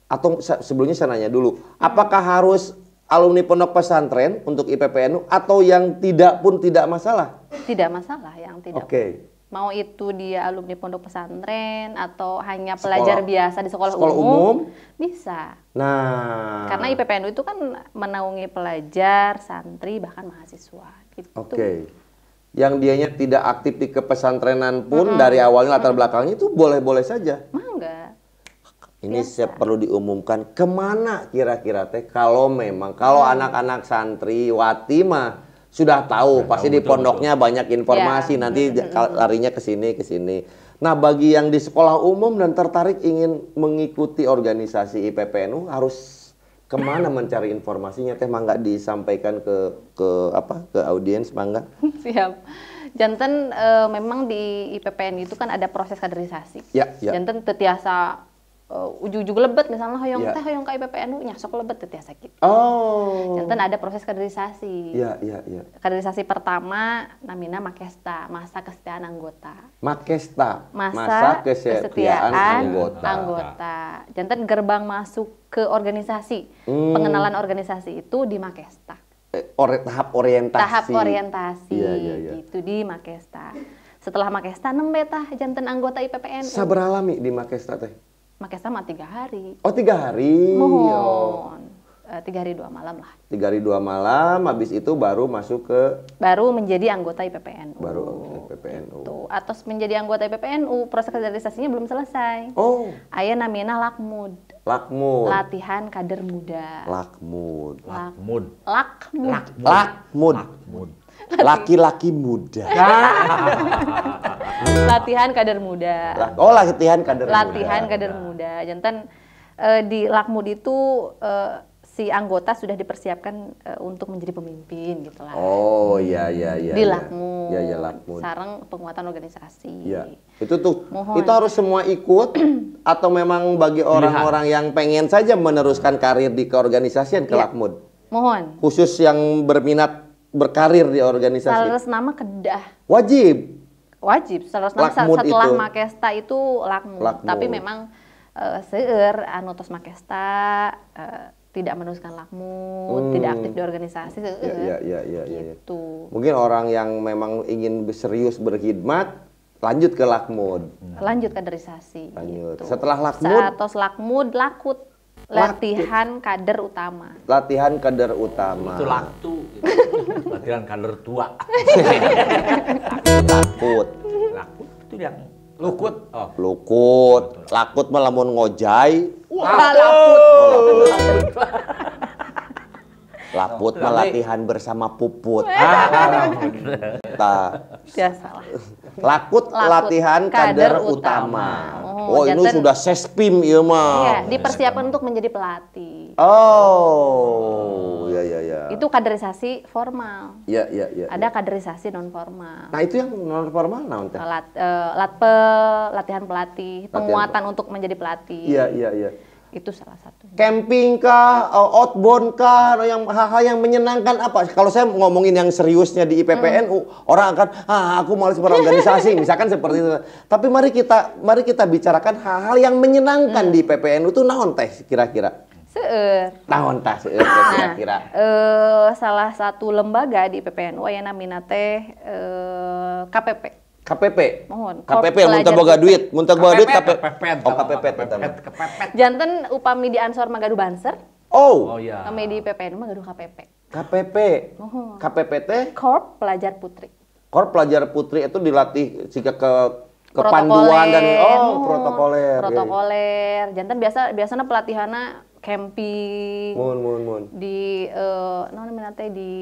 atau sebelumnya saya nanya dulu apakah harus alumni pondok pesantren untuk IPPNU atau yang tidak pun tidak masalah tidak masalah yang tidak okay. mau itu dia alumni pondok pesantren atau hanya pelajar sekolah, biasa di sekolah, sekolah umum, umum bisa. Nah, karena IPPNU itu kan menaungi pelajar, santri bahkan mahasiswa gitu. Oke. Okay yang dianya tidak aktif di kepesantrenan pun hmm. dari awalnya latar belakangnya itu boleh-boleh saja. Mangga. Ini saya perlu diumumkan kemana kira-kira teh kalau memang kalau hmm. anak-anak santri wati sudah tahu ya, pasti di pondoknya banyak informasi ya. nanti larinya ke sini ke sini. Nah bagi yang di sekolah umum dan tertarik ingin mengikuti organisasi IPPNU harus kemana mencari informasinya teh mangga disampaikan ke ke apa ke audiens mangga siap jantan e, memang di IPPN itu kan ada proses kaderisasi ya, ya. jantan tetiasa uh, eh, ujung-ujung lebet misalnya hoyong yeah. teh hoyong ke IPPN nya sok lebet teh gitu. Oh. Jantan ada proses kaderisasi. Iya, yeah, iya, iya. Kaderisasi pertama namina Makesta, masa kesetiaan anggota. Makesta. Masa, masa kesetiaan, kesetiaan anggota. anggota. Janten gerbang masuk ke organisasi. Hmm. Pengenalan organisasi itu di Makesta. Eh, or, tahap orientasi. Tahap orientasi. Iya, iya, iya. itu di Makesta. Setelah Makesta nembe tah janten anggota IPPN. alami di Makesta teh. Makesta mah tiga hari. Oh tiga hari. Mohon. oh. tiga hari dua malam lah. Tiga hari dua malam, habis itu baru masuk ke. Baru menjadi anggota IPPNU. Baru anggota IPPNU. Gitu. Atau menjadi anggota IPPNU, proses kaderisasinya belum selesai. Oh. Ayah namina lakmud. Lakmud. Latihan kader muda. Lakmud. Lakmud. Lakmud. Lakmud. Lakmud. Laki-laki oh, muda. latihan kader muda. Oh, latihan kader latihan muda. kader muda. Jantan eh, di Lakmud itu eh, si anggota sudah dipersiapkan uh, untuk menjadi pemimpin gitu lah. Oh iya iya iya. Di iya. Lakmu ya, ya, sarang penguatan organisasi. Ya. Itu tuh Mohon. itu harus semua ikut atau memang bagi orang-orang yang pengen saja meneruskan karir di keorganisasian ke ya. lakmud. Mohon. Khusus yang berminat berkarir di organisasi. Salah nama kedah. Wajib. Wajib. Salah nama lakmud setelah itu. Makesta itu lakmud. lakmud. Tapi memang uh, seueur anu Makesta uh, tidak menuliskan lakmut, hmm. tidak aktif di organisasi ya, ya, ya, ya, gitu. Ya, ya. Mungkin orang yang memang ingin serius berkhidmat lanjut ke lakmud. Lanjut kaderisasi. Lanjut. Gitu. Setelah lakmud. Atau lakmud lakut. Latihan lakut. kader utama. Latihan kader utama. Itu laktu. Latihan kader tua. lakut. Lakut itu yang Lukut. Oh. Lukut. Lakut melamun ngojai. Wah, lakut. lakut. Laput melatihan bersama puput. Ah, Biasalah. Lakut, Lakut latihan kader, utama. utama. Oh, oh ini sudah sespim ya mah. Iya, dipersiapkan untuk menjadi pelatih. Oh, ya ya ya. Itu kaderisasi formal. Iya iya iya. iya. Ada kaderisasi non formal. Nah itu yang non formal nanti. untuk. Eh, lat, uh, latihan pelatih, penguatan untuk menjadi pelatih. Iya iya iya. Itu salah satu. Camping kah, eh, outbound kah, yang hal-hal yang menyenangkan apa? Kalau saya ngomongin yang seriusnya di IPPNU, hmm. orang akan ah aku malas berorganisasi, misalkan seperti itu. Tapi mari kita mari kita bicarakan hal-hal yang menyenangkan hmm. di IPPNU itu naon teh kira-kira? Seueur. Tahun kira-kira. Eh, salah satu lembaga di PPNU yang namanya teh eh, KPP. KPP. Mohon. KPP muntah boga duit, muntah boga duit KPP. Oh KPP. jantan Janten upami di Ansor Magadu Banser. Oh. Oh iya. Kami di PPN Magadu KPP. KPP. Mohon. KPP teh Korp Pelajar Putri. Korp Pelajar Putri itu dilatih jika ke kepanduan dan oh protokoler. Protokoler. Jantan biasa biasanya pelatihannya camping mohon, mohon, mohon. di uh, namanya nanti di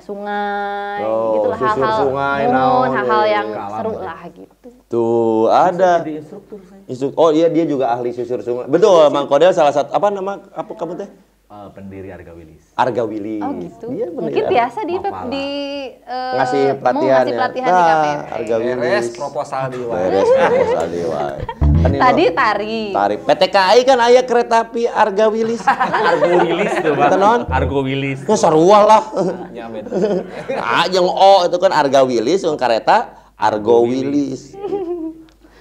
sungai oh, gitu lah hal-hal sungai hal-hal iya, yang iya, iya. kalam, seru ya. lah gitu tuh ada jadi instruktur saya oh iya dia juga ahli susur sungai betul Mang Kodel salah satu apa nama apa kamu teh Uh, pendiri Arga Wilis. Arga Wilis. Oh gitu. Dia Mungkin ya. biasa di Mapala. di uh, ngasih pelatihan, ngasih ya. pelatihan nah, di KPR. Arga Wilis. Beres proposal di Beres proposal di Kan Tadi tari. Tari. PT KAI kan ayah kereta api Arga Wilis. Argo Wilis tuh, Pak. non? Argo Wilis. Ya sarua lah. Nyamet. Ah, yang O itu kan Arga Wilis, yang kereta Argo Wilis.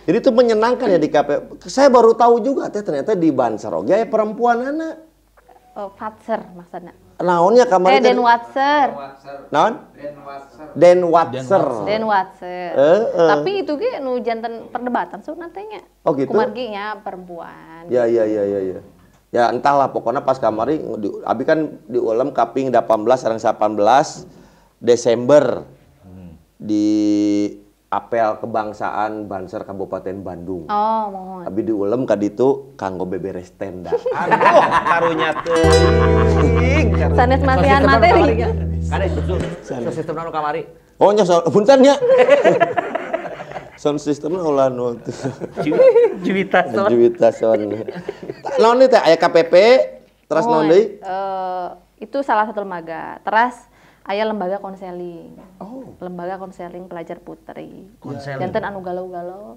Jadi itu menyenangkan ya di KP. Saya baru tahu juga teh ternyata di Banser ya perempuan anak. Oh, Fatser maksudnya naonnya kamar. Eh, Den Watser. Naon? Den Watser. Den Watser. Tapi itu ge nu jantan perdebatan so nantinya. Oh gitu. Kumargi perempuan. Ya ya ya ya ya. Ya entahlah pokoknya pas kamari di, abi kan di ulam kaping 18 sareng 18 Desember hmm. di apel kebangsaan Banser Kabupaten Bandung. Oh, mohon. Abi diulam ka ditu kanggo beberes tenda. Aduh, karunya tuh. Sanes masihan materi. Kade, ya. kan itu. Sound sistem kamari. Oh, nya punten nya. Sound system ulah nu juwita sound. Juwita sound. Naon teh aya KPP terus oh, naon deui? Eh, itu salah satu lembaga. Terus ayah lembaga konseling. Oh. Lembaga konseling pelajar putri. Konseling. Janten anu galau-galau.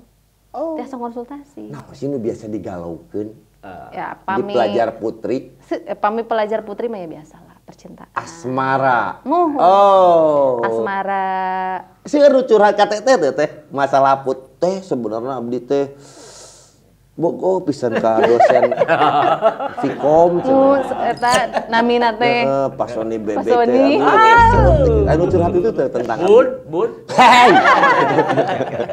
Oh. Teh konsultasi. Nah, sih nu biasa digalaukeun? uh, ya, pami, di pelajar putri. Eh, pami pelajar putri mah ya biasa lah percintaan. Asmara. Muhu. Oh. Asmara. Sih curhat kata teh teh teh masalah put teh sebenarnya abdi teh Bogo pisan ka dosen Fikom eta eh, namina teh Pasoni bebek teh anu curhat itu teh tentang Bun, hei.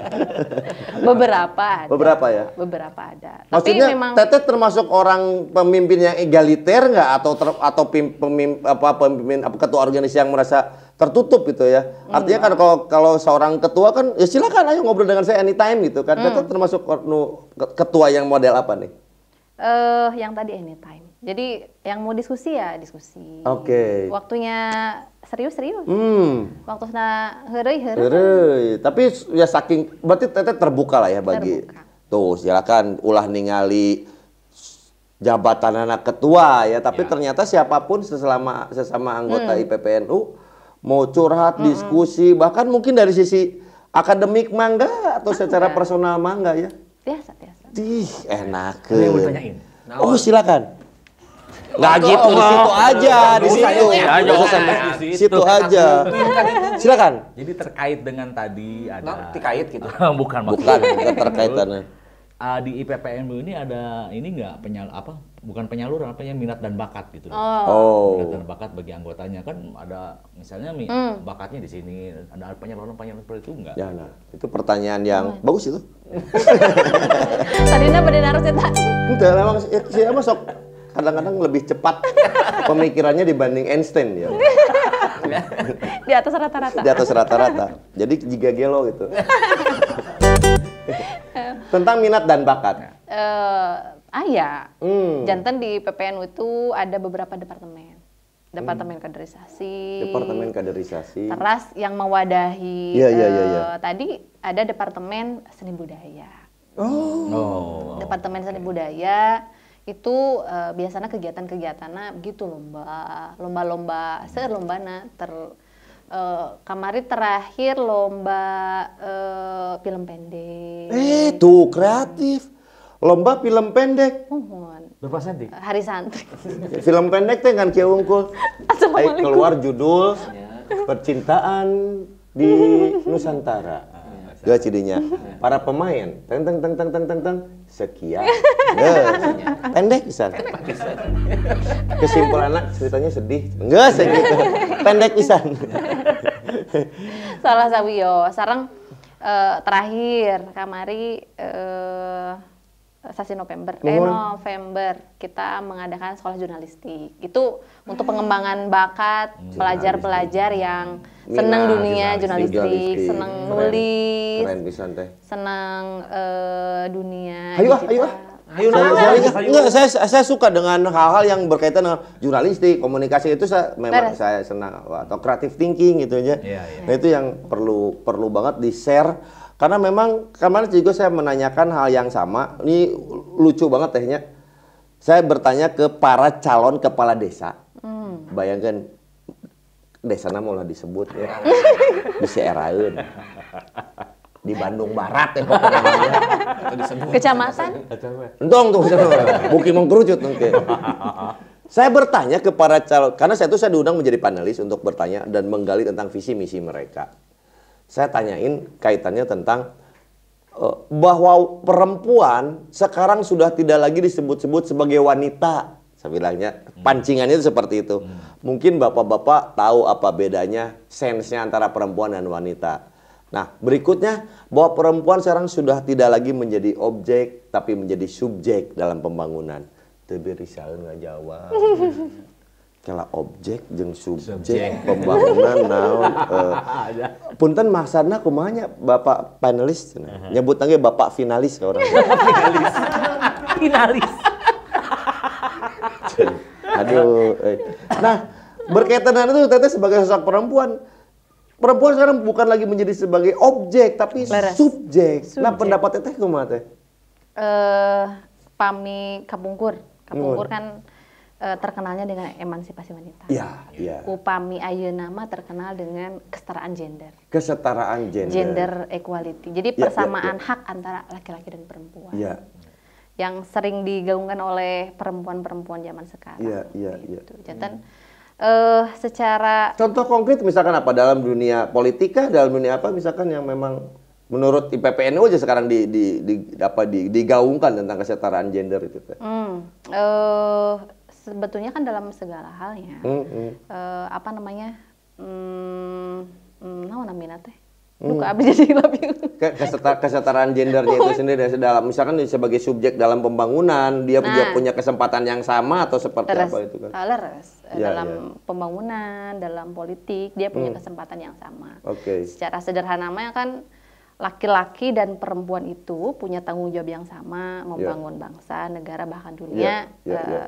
Beberapa ada. Beberapa ya? Beberapa ada. Maksudnya memang... Teteh termasuk orang pemimpin yang egaliter nggak atau ter, atau pim, pemim, apa pemimpin apa ketua organisasi yang merasa tertutup gitu ya? Artinya kan kalau kalau seorang ketua kan ya silakan ayo ngobrol dengan saya anytime gitu kan. Hmm. Teteh termasuk ketua yang model apa nih? Eh uh, yang tadi anytime. Jadi yang mau diskusi ya diskusi. Oke. Okay. Waktunya serius-serius. Hmm. Waktu sana herei herei. Tapi ya saking berarti teteh terbuka lah ya bagi. Terbuka. Tuh silakan ulah ningali jabatan anak ketua ya. Tapi ya. ternyata siapapun sesama sesama anggota hmm. IPPNU mau curhat, hmm. diskusi, bahkan mungkin dari sisi akademik mangga atau mangga. secara personal mangga ya. Biasa biasa. Ih enak. Nah, oh silakan. Nggak gitu. Di situ aja, di situ. Ya, ya. Di situ aja. Silakan. Jadi terkait dengan tadi ada terkait gitu. bukan bukan keterkaitannya. Uh, ah, di IPPNU ini ada ini enggak penyal apa bukan penyaluran apa yang minat dan bakat gitu oh. oh. minat dan bakat bagi anggotanya kan ada misalnya hmm. bakatnya di sini ada penyaluran penyaluran seperti itu enggak ya nah itu pertanyaan yang hmm. bagus itu tadi napa harus cerita enggak memang ya, siapa sok kadang-kadang lebih cepat pemikirannya dibanding Einstein ya. Di atas rata-rata. Di atas rata-rata. Jadi jika gelo gitu. Tentang minat dan bakat. Uh, ah ya, hmm. jantan di PPNU itu ada beberapa departemen. Departemen hmm. kaderisasi. Departemen kaderisasi. Teras yang mewadahi. Iya, iya, iya. Ya. Tadi ada departemen seni budaya. Oh. oh. Departemen seni budaya itu uh, biasanya kegiatan-kegiatannya gitu lomba lomba-lomba lomba na ter Uh, kamari terakhir lomba uh, film pendek. Eh, tuh kreatif. Lomba film pendek. Mohon. Berapa senti? hari santri. film pendek teh kan kiaungkul keluar judul ya. percintaan di Nusantara dua cd Para pemain, teng teng teng teng teng teng teng sekian. pendek bisa. Kesimpulan anak ceritanya sedih. Enggak segitu. Pendek bisa. Salah sawi sekarang Sarang uh, terakhir kamari uh, Sasi November, eh November kita mengadakan sekolah jurnalistik. Itu untuk pengembangan bakat hmm. pelajar-pelajar yang senang dunia jurnalistik, jurnalistik, senang nulis, keren bisa Senang uh, dunia. Ayo ayo ah. Ayo, enggak, saya, saya suka dengan hal-hal yang berkaitan dengan jurnalistik, komunikasi itu saya memang Beres. saya senang atau creative thinking gitu aja. Yeah, yeah. Nah itu yang perlu perlu banget di share karena memang kemarin juga saya menanyakan hal yang sama. Ini lucu banget tehnya. Saya bertanya ke para calon kepala desa. Hmm. Bayangkan desa nama lah disebut ya. di Seeraeun. Di Bandung Barat ya pokoknya. Kecamatan? Entong tuh. Bukit mengkerucut mungkin. Saya bertanya ke para calon, karena saya itu saya diundang menjadi panelis untuk bertanya dan menggali tentang visi misi mereka. Saya tanyain kaitannya tentang uh, bahwa perempuan sekarang sudah tidak lagi disebut-sebut sebagai wanita. Saya bilangnya hmm. pancingannya itu seperti itu. Hmm. Mungkin bapak-bapak tahu apa bedanya sensnya antara perempuan dan wanita. Nah, berikutnya bahwa perempuan sekarang sudah tidak lagi menjadi objek tapi menjadi subjek dalam pembangunan. Tapi Rizal nggak jawab kela objek jeng subjek, Subject. pembangunan naon uh, punten maksana kumanya bapak panelis Uh -huh. nyebut lagi bapak finalis ke orang finalis finalis aduh eh. nah berkaitan dengan itu teteh sebagai sosok perempuan perempuan sekarang bukan lagi menjadi sebagai objek tapi subjek. subjek nah pendapat teteh kumaha teh uh, pami kabungkur kabungkur kan uh, terkenalnya dengan emansipasi wanita. Iya, iya. Upami Ayunama terkenal dengan kesetaraan gender. Kesetaraan gender. Gender equality. Jadi ya, ya, persamaan ya, ya. hak antara laki-laki dan perempuan. Iya. Yang sering digaungkan oleh perempuan-perempuan zaman sekarang. Iya, iya, iya. Gitu. Jantan, uh, eh, secara contoh konkret misalkan apa dalam dunia politika, dalam dunia apa misalkan yang memang menurut IPPNU aja sekarang di, di, di apa di, digaungkan tentang kesetaraan gender itu. Hmm, uh, sebetulnya kan dalam segala hal ya mm -hmm. uh, apa namanya hmm, mm, naon mm, namina teh Luka mm. abis jadi lebih Kesetar, kesetaraan gendernya itu sendiri dalam misalkan sebagai subjek dalam pembangunan dia nah, punya kesempatan yang sama atau seperti apa itu kan? Ah, leres eh, ya, dalam ya. pembangunan dalam politik dia punya mm. kesempatan yang sama. Oke. Okay. Secara sederhana namanya kan laki-laki dan perempuan itu punya tanggung jawab yang sama ya. membangun yeah. bangsa negara bahkan dunia yeah, yeah, yeah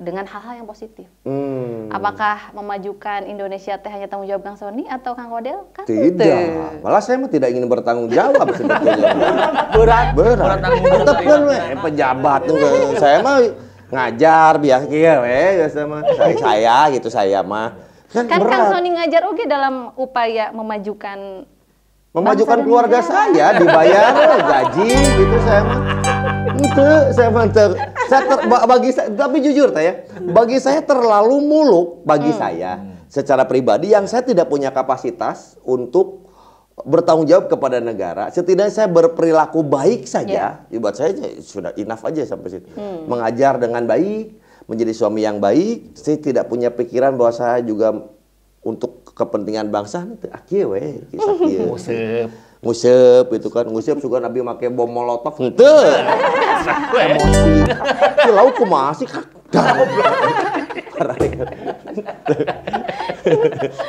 dengan hal-hal yang positif. Hmm. Apakah memajukan Indonesia teh hanya tanggung jawab Kang Sony atau Kang Kodel? Kan tidak. Itu. Malah saya tidak ingin bertanggung jawab sebetulnya. berat. Berat. Tetap kan pejabat tuh. Saya mah ngajar iya, biasa iya ya, sama saya, saya gitu saya mah kan, kan Kang Sony ngajar oke dalam upaya memajukan memajukan keluarga saya dibayar gaji gitu saya mah itu saya mantap. Saya ter, bagi saya, tapi jujur saya, bagi saya terlalu muluk bagi hmm. saya secara pribadi yang saya tidak punya kapasitas untuk bertanggung jawab kepada negara. Setidaknya saya berperilaku baik saja. Yeah. Buat saya sudah enough aja sampai situ. Hmm. Mengajar dengan baik, menjadi suami yang baik. Saya tidak punya pikiran bahwa saya juga untuk kepentingan bangsa itu akhir weh. Kisah ngusep itu kan ngusep suka nabi make bom molotov ente emosi kalau kumaha masih kagak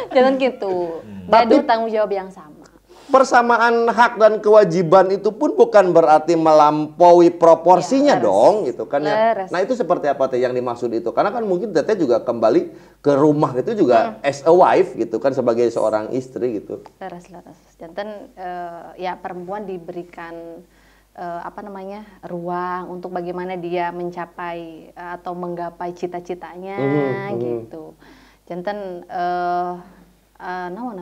jangan gitu tapi tanggung jawab yang sama persamaan hak dan kewajiban itu pun bukan berarti melampaui proporsinya ya, dong gitu kan ya. Nah itu seperti apa teh yang dimaksud itu? Karena kan mungkin teteh juga kembali ke rumah itu juga hmm. as a wife gitu kan sebagai seorang istri gitu. Laras laras. Jantan uh, eh, ya perempuan diberikan uh, apa namanya ruang untuk bagaimana dia mencapai eh, atau menggapai cita-citanya hmm, hmm. gitu. Jantan uh, uh, nawa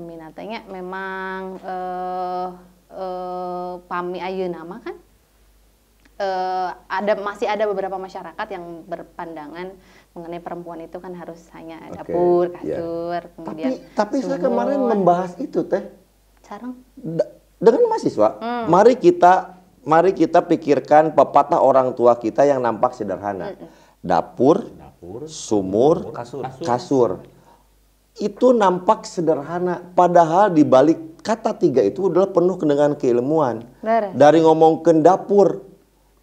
memang uh, uh, pami ayu nama kan uh, ada masih ada beberapa masyarakat yang berpandangan mengenai perempuan itu kan harus hanya dapur, iya. kasur, yeah. kemudian Tapi, tapi saya kemarin membahas itu teh. Sekarang? dengan mahasiswa, hmm. mari kita mari kita pikirkan pepatah orang tua kita yang nampak sederhana. Hmm. hmm. Dapur, Dapur sumur, sumur, kasur. kasur. Itu nampak sederhana, padahal di balik kata tiga itu adalah penuh dengan keilmuan. Dari ngomong ke dapur,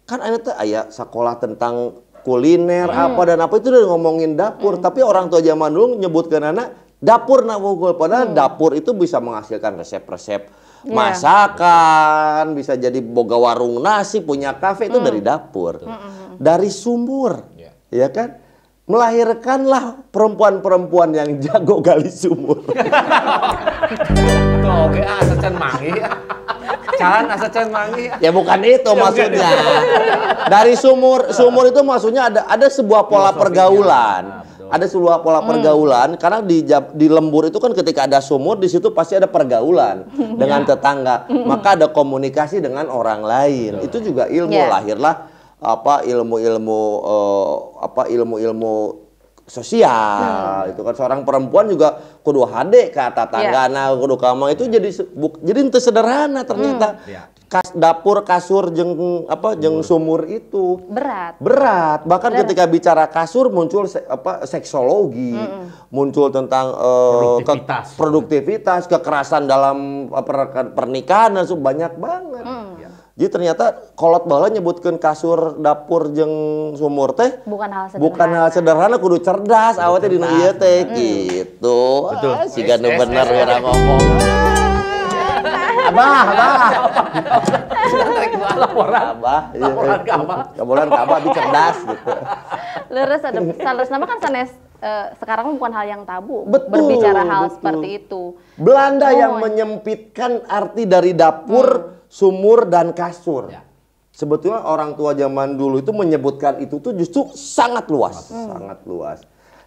kan ada ayah sekolah tentang kuliner hmm. apa dan apa itu udah ngomongin dapur hmm. tapi orang tua zaman dulu nyebutkan anak dapur nak unggul padahal hmm. dapur itu bisa menghasilkan resep-resep yeah. masakan bisa jadi boga warung nasi punya kafe itu hmm. dari dapur hmm. hmm, hmm. dari sumur yeah. ya kan melahirkanlah perempuan-perempuan yang jago gali sumur. oke, ah, mangi. Can, asa can mangi. Ya bukan itu maksudnya. Dari sumur sumur itu maksudnya ada ada sebuah pola pergaulan. Ada sebuah pola hmm. pergaulan karena di di lembur itu kan ketika ada sumur di situ pasti ada pergaulan dengan ya. tetangga. Hmm. Maka ada komunikasi dengan orang lain. Itu juga ilmu ya. lahirlah apa ilmu-ilmu uh, apa ilmu-ilmu sosial hmm. itu kan seorang perempuan juga kudu hade ke atas tangga yeah. nah kudu kamar itu jadi buk, jadi itu sederhana ternyata mm. Kas, dapur kasur jeng apa jeng sumur itu berat berat bahkan berat. ketika bicara kasur muncul se, apa seksologi mm -mm. muncul tentang uh, produktivitas. Ke, produktivitas kekerasan dalam per, pernikahan dan banyak banget mm jadi ternyata kolot bala nyebutkan kasur dapur jeng sumur teh bukan hal sederhana bukan hal sederhana kudu cerdas awetnya di iya teh hmm. gitu betul Si kan bener ya ngomong abah abah laporan abah iya. laporan ke abah laporan ke abah cerdas gitu Lurus ada leres nama kan sanes Uh, sekarang bukan hal yang tabu betul, berbicara hal betul. seperti itu. Belanda oh. yang menyempitkan arti dari dapur hmm sumur dan kasur. Ya. Sebetulnya orang tua zaman dulu itu menyebutkan itu tuh justru sangat luas, hmm. sangat luas.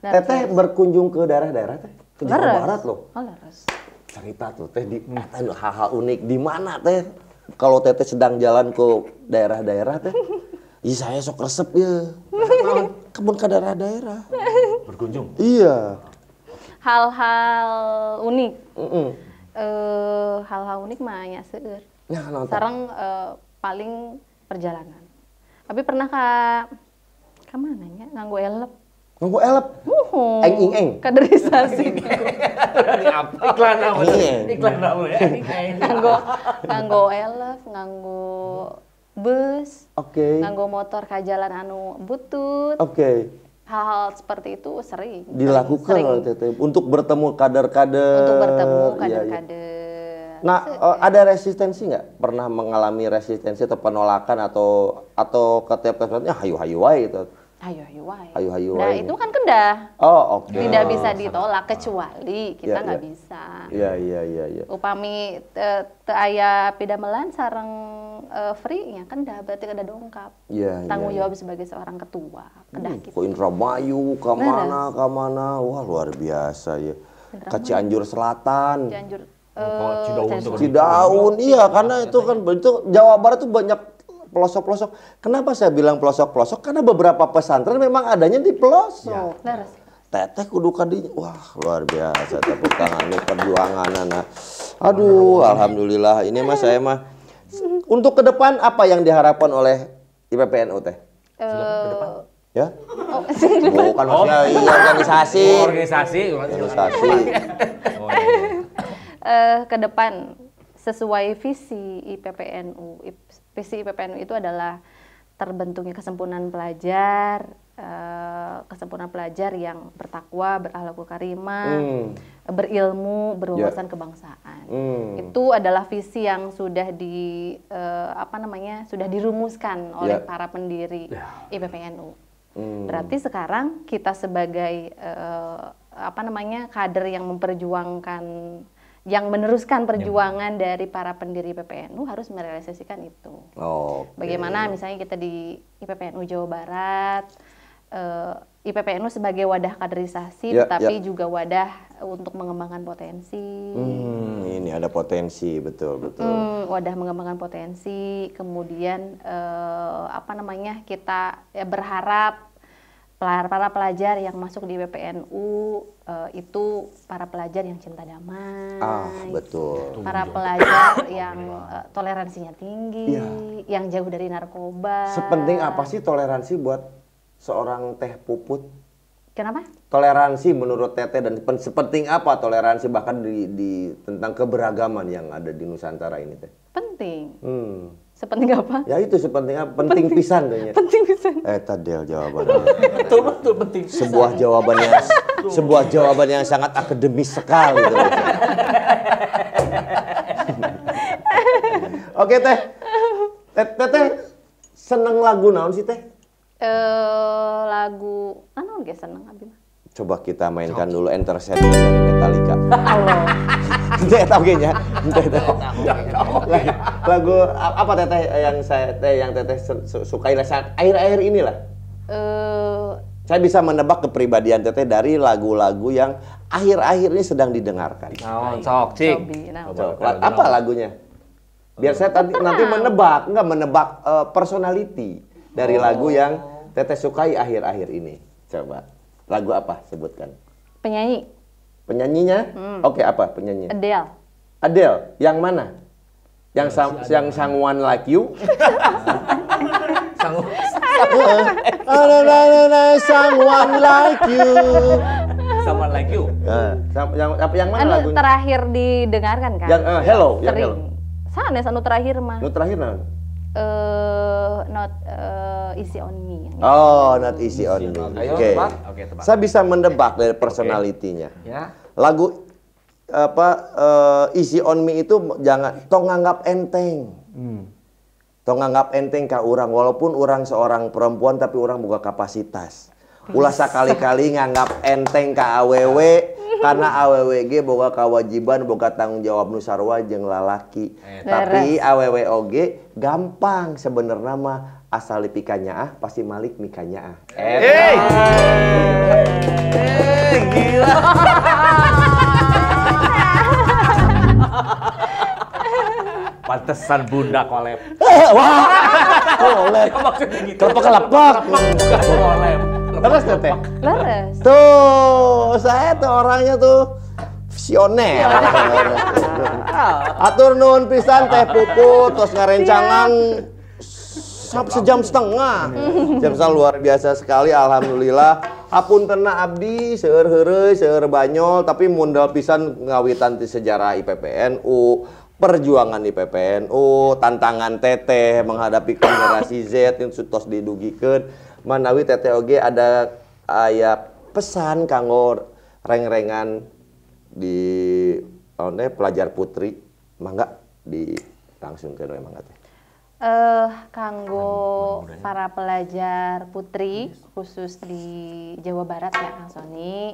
Nah, teteh terus. berkunjung ke daerah-daerah teh, ke Jawa Laras. Barat loh. Oh, Laras. Cerita tuh teh di hal-hal unik di mana teh kalau teteh sedang jalan ke daerah-daerah teh Ih saya sok resep ya. Kebun ke daerah-daerah. Berkunjung? Iya. Hal-hal unik. Mm -mm. Uh, hal-hal unik mah ya seueur Nah, nonton. Sekarang uh, paling perjalanan. Tapi pernah ke ka mana ya? nggak elep. nggak elep. Uhuh. Eng ing eng. Kaderisasi. Iklan apa? Iklan apa ya? nggak nggak elep, nggak bus. nggak Okay. nggak motor nggak jalan anu butut. Oke. Okay hal-hal seperti itu sering dilakukan sering. Tete, untuk bertemu kader-kader untuk bertemu iya, iya. kader-kader ya, ya. Nah, uh, ada resistensi nggak? Pernah mengalami resistensi atau penolakan atau atau ketiap kesulitannya hayu-hayu wae gitu. Hayu-hayu wae. Hayu-hayu nah, wae. Nah, itu gitu. kan kendah. Oh, oke. Okay. Tidak oh, bisa ditolak kecuali iya, kita nggak ya, bisa. Iya, iya, iya, iya. Upami te, aya pidamelan sareng uh, eh, free nya kendah berarti kada dongkap. Iya, iya, Tanggung iya. jawab sebagai seorang ketua. Kendah hmm, gitu. Indra Mayu ke mana, ke mana. Wah, luar biasa ya. Ke Cianjur Selatan. Cianjur Oh, eh, Cidaun, uh, Cidaun, iya karena iya, itu kan itu Jawa Barat tuh banyak pelosok-pelosok. Kenapa saya bilang pelosok-pelosok? Karena beberapa pesantren memang adanya di pelosok. Ya. Teteh kudu kadinya, wah luar biasa tepuk tangan ini perjuangan anak. Iya, Aduh, alhamdulillah ini mas, saya mah untuk ke depan apa yang diharapkan oleh IPPNU teh? Uh, ya? Oh, bukan oh. Kan iya, organisasi. Organisasi, organisasi. organisasi. Oh, uh, ke depan sesuai visi IPPNU. Visi IPPNU itu adalah terbentuknya kesempurnaan pelajar, eh, kesempurnaan pelajar yang bertakwa, berahlakul karimah, hmm. berilmu, berwawasan yeah. kebangsaan. Hmm. Itu adalah visi yang sudah di eh, apa namanya? sudah dirumuskan ya. oleh yeah. para pendiri yeah. IPPNU. Hmm. Berarti sekarang kita sebagai apa namanya kader yang memperjuangkan yang meneruskan iya. perjuangan ya. dari para pendiri PPNU harus merealisasikan itu. okay. Bagaimana misalnya kita di IPPNU Jawa Barat, uh, eh, IPPNU sebagai wadah kaderisasi, ya, ya. tetapi ya. juga wadah untuk mengembangkan potensi. Hmm, ini ada potensi, betul betul. Hmm, wadah mengembangkan potensi, kemudian uh, apa namanya kita ya, berharap para pelajar yang masuk di BPNU uh, eh, itu para pelajar yang cinta damai, ah, betul. Iya, para pelajar oh, yang uh, toleransinya tinggi, ya. yang jauh dari narkoba. Sepenting apa sih toleransi buat seorang teh puput? Kenapa? Toleransi menurut Tete dan sepenting apa toleransi bahkan di, di tentang keberagaman yang ada di Nusantara ini teh? Penting. Hmm Sepenting apa? Ya itu sepenting apa? Penting, penting pisan kayaknya. Penting pisan. Eh tadel jawabannya. Betul betul penting Sebuah jawaban yang sebuah jawaban yang sangat akademis sekali. Oke teh. Teh teh teh seneng lagu naon sih teh? Eh lagu anu ge seneng abi coba kita mainkan dulu enter sandman dari Metallica. Itu eta oge nya. Lagu apa teteh yang saya teh yang teteh sukai lah saat akhir-akhir inilah. Eh saya bisa menebak kepribadian teteh dari lagu-lagu yang akhir-akhir ini sedang didengarkan. Naon sok, Cik? Nah. Apa lagunya? Biar saya tadi, nanti menebak, enggak menebak uh, personality dari lagu yang oh. teteh sukai akhir-akhir ini. Coba. Lagu apa? Sebutkan. Penyanyi. Penyanyinya? Hmm. Oke, okay, apa penyanyi Adele. Adele, yang mana? Yang oh, sang, si yang sangwan like you? sangwan. Someone like you. Someone like you. Ah. yang apa yang mana anu terakhir didengarkan kan? Yang uh, hello, Sering. yang hello. Sana ya, sanu terakhir mah. Nu terakhir nah uh, not uh, easy on me. Oh, not easy, easy on me. Oke. Okay. Okay, Saya bisa mendebak dari personalitinya. Okay. Ya. Lagu apa uh, easy on me itu jangan tong nganggap enteng. Hmm. Tong nganggap enteng ka orang walaupun orang seorang perempuan tapi orang buka kapasitas. Ulah sekali kali nganggap enteng ka awewe karena awwG boga kewajiban boga tanggung jawab nusarwa jeng lalaki Eta. tapi awwOG gampang sebenarnya mah asal lipikannya ah pasti Malik mikanya ah eh gila pantesan bunda kolep eh, wah kolep maksudnya gitu kelepak kelepak kolep leres teh. leres tuh saya tuh orangnya tuh visioner atur nun pisan teh puput terus ngarencangan sampai sejam setengah jam setengah luar biasa sekali alhamdulillah apun kena abdi seueur heureuy seueur banyol tapi mundal pisan ngawitan di sejarah IPPNU perjuangan IPPNU tantangan teteh menghadapi generasi Z yang sutos didugikan manawi TTOG ada ayat pesan kanggo reng-rengan di pelajar putri mangga di langsung ke mangga teh uh, kanggo kan para pelajar putri khusus di Jawa Barat ya Kang Sony uh,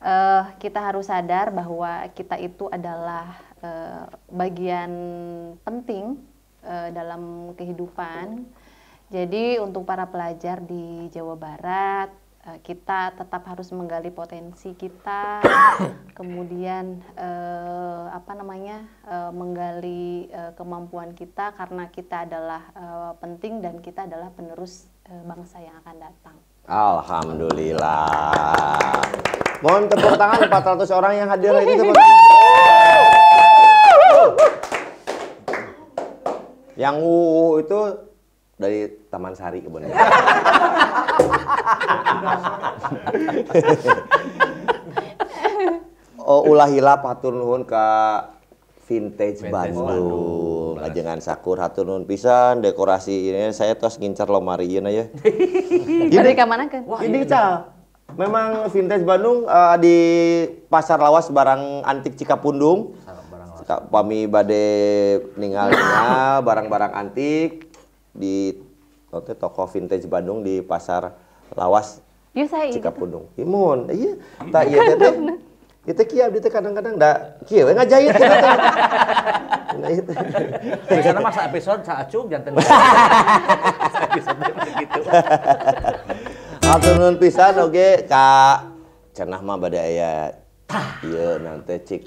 eh, kita harus sadar bahwa kita itu adalah uh, bagian penting uh, dalam kehidupan jadi untuk para pelajar di Jawa Barat eh, kita tetap harus menggali potensi kita, kemudian eh, apa namanya eh, menggali eh, kemampuan kita karena kita adalah eh, penting dan kita adalah penerus eh, bangsa yang akan datang. Alhamdulillah. Mohon tepuk tangan 400 orang yang hadir ini tepuk Yang uh, itu dari Taman Sari kebunnya. oh ulah hilap hatur nuhun ke vintage, vintage Bandung. Bandung. Jangan sakur hatur nuhun pisan dekorasi ini saya tos ngincar lomari ini ya. Dari ke mana kan? Wah, ini cal. Memang vintage Bandung uh, di Pasar Lawas barang antik Cikapundung. Barang Pami bade ninggalnya barang-barang antik di waktu toko vintage Bandung di pasar Lawas iya, Cikapundung. Gitu. Imun, iya. Hmm. Tak iya teh. Itu kia itu kadang-kadang da kia we ngajahit kita teh. Nah itu. karena masa episode saat acung jantan. episode begitu Hatur pisan oge ka cenah mah bade aya. Iya nanti cik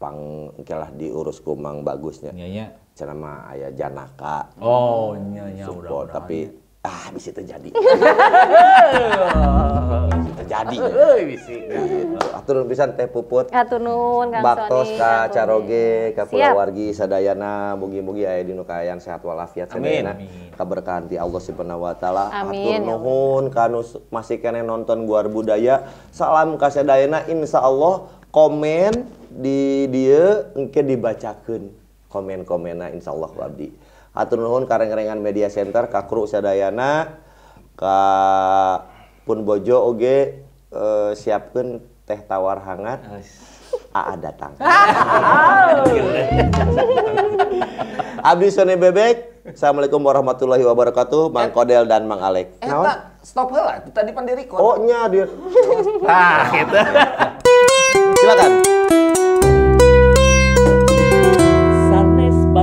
pang diurus kumang bagusnya. Iya, iya cenama ayah janaka oh nya nya udah, udah tapi iya. ah bisa terjadi bisa terjadi bisa ya, gitu. pisan teh puput atur nuhun kang baktos ka caroge ka kulawargi sadayana mugi-mugi aya di kaayaan sehat walafiat sadayana kaberkahan ti Allah subhanahu wa taala atur ya nuhun kanu masih kene nonton guar budaya salam ka sadayana insyaallah komen di dia engke dibacakeun komen-komena insya Allah abdi atur nuhun kareng media center kakru sadayana Kak pun bojo oge uh, eh, siapkan teh tawar hangat AA datang Abdi Sone Bebek Assalamualaikum warahmatullahi wabarakatuh Mang eh. Kodel dan Mang Alek Eh Pak, stop lah tadi kok. Oh nya dia Ah, gitu Silakan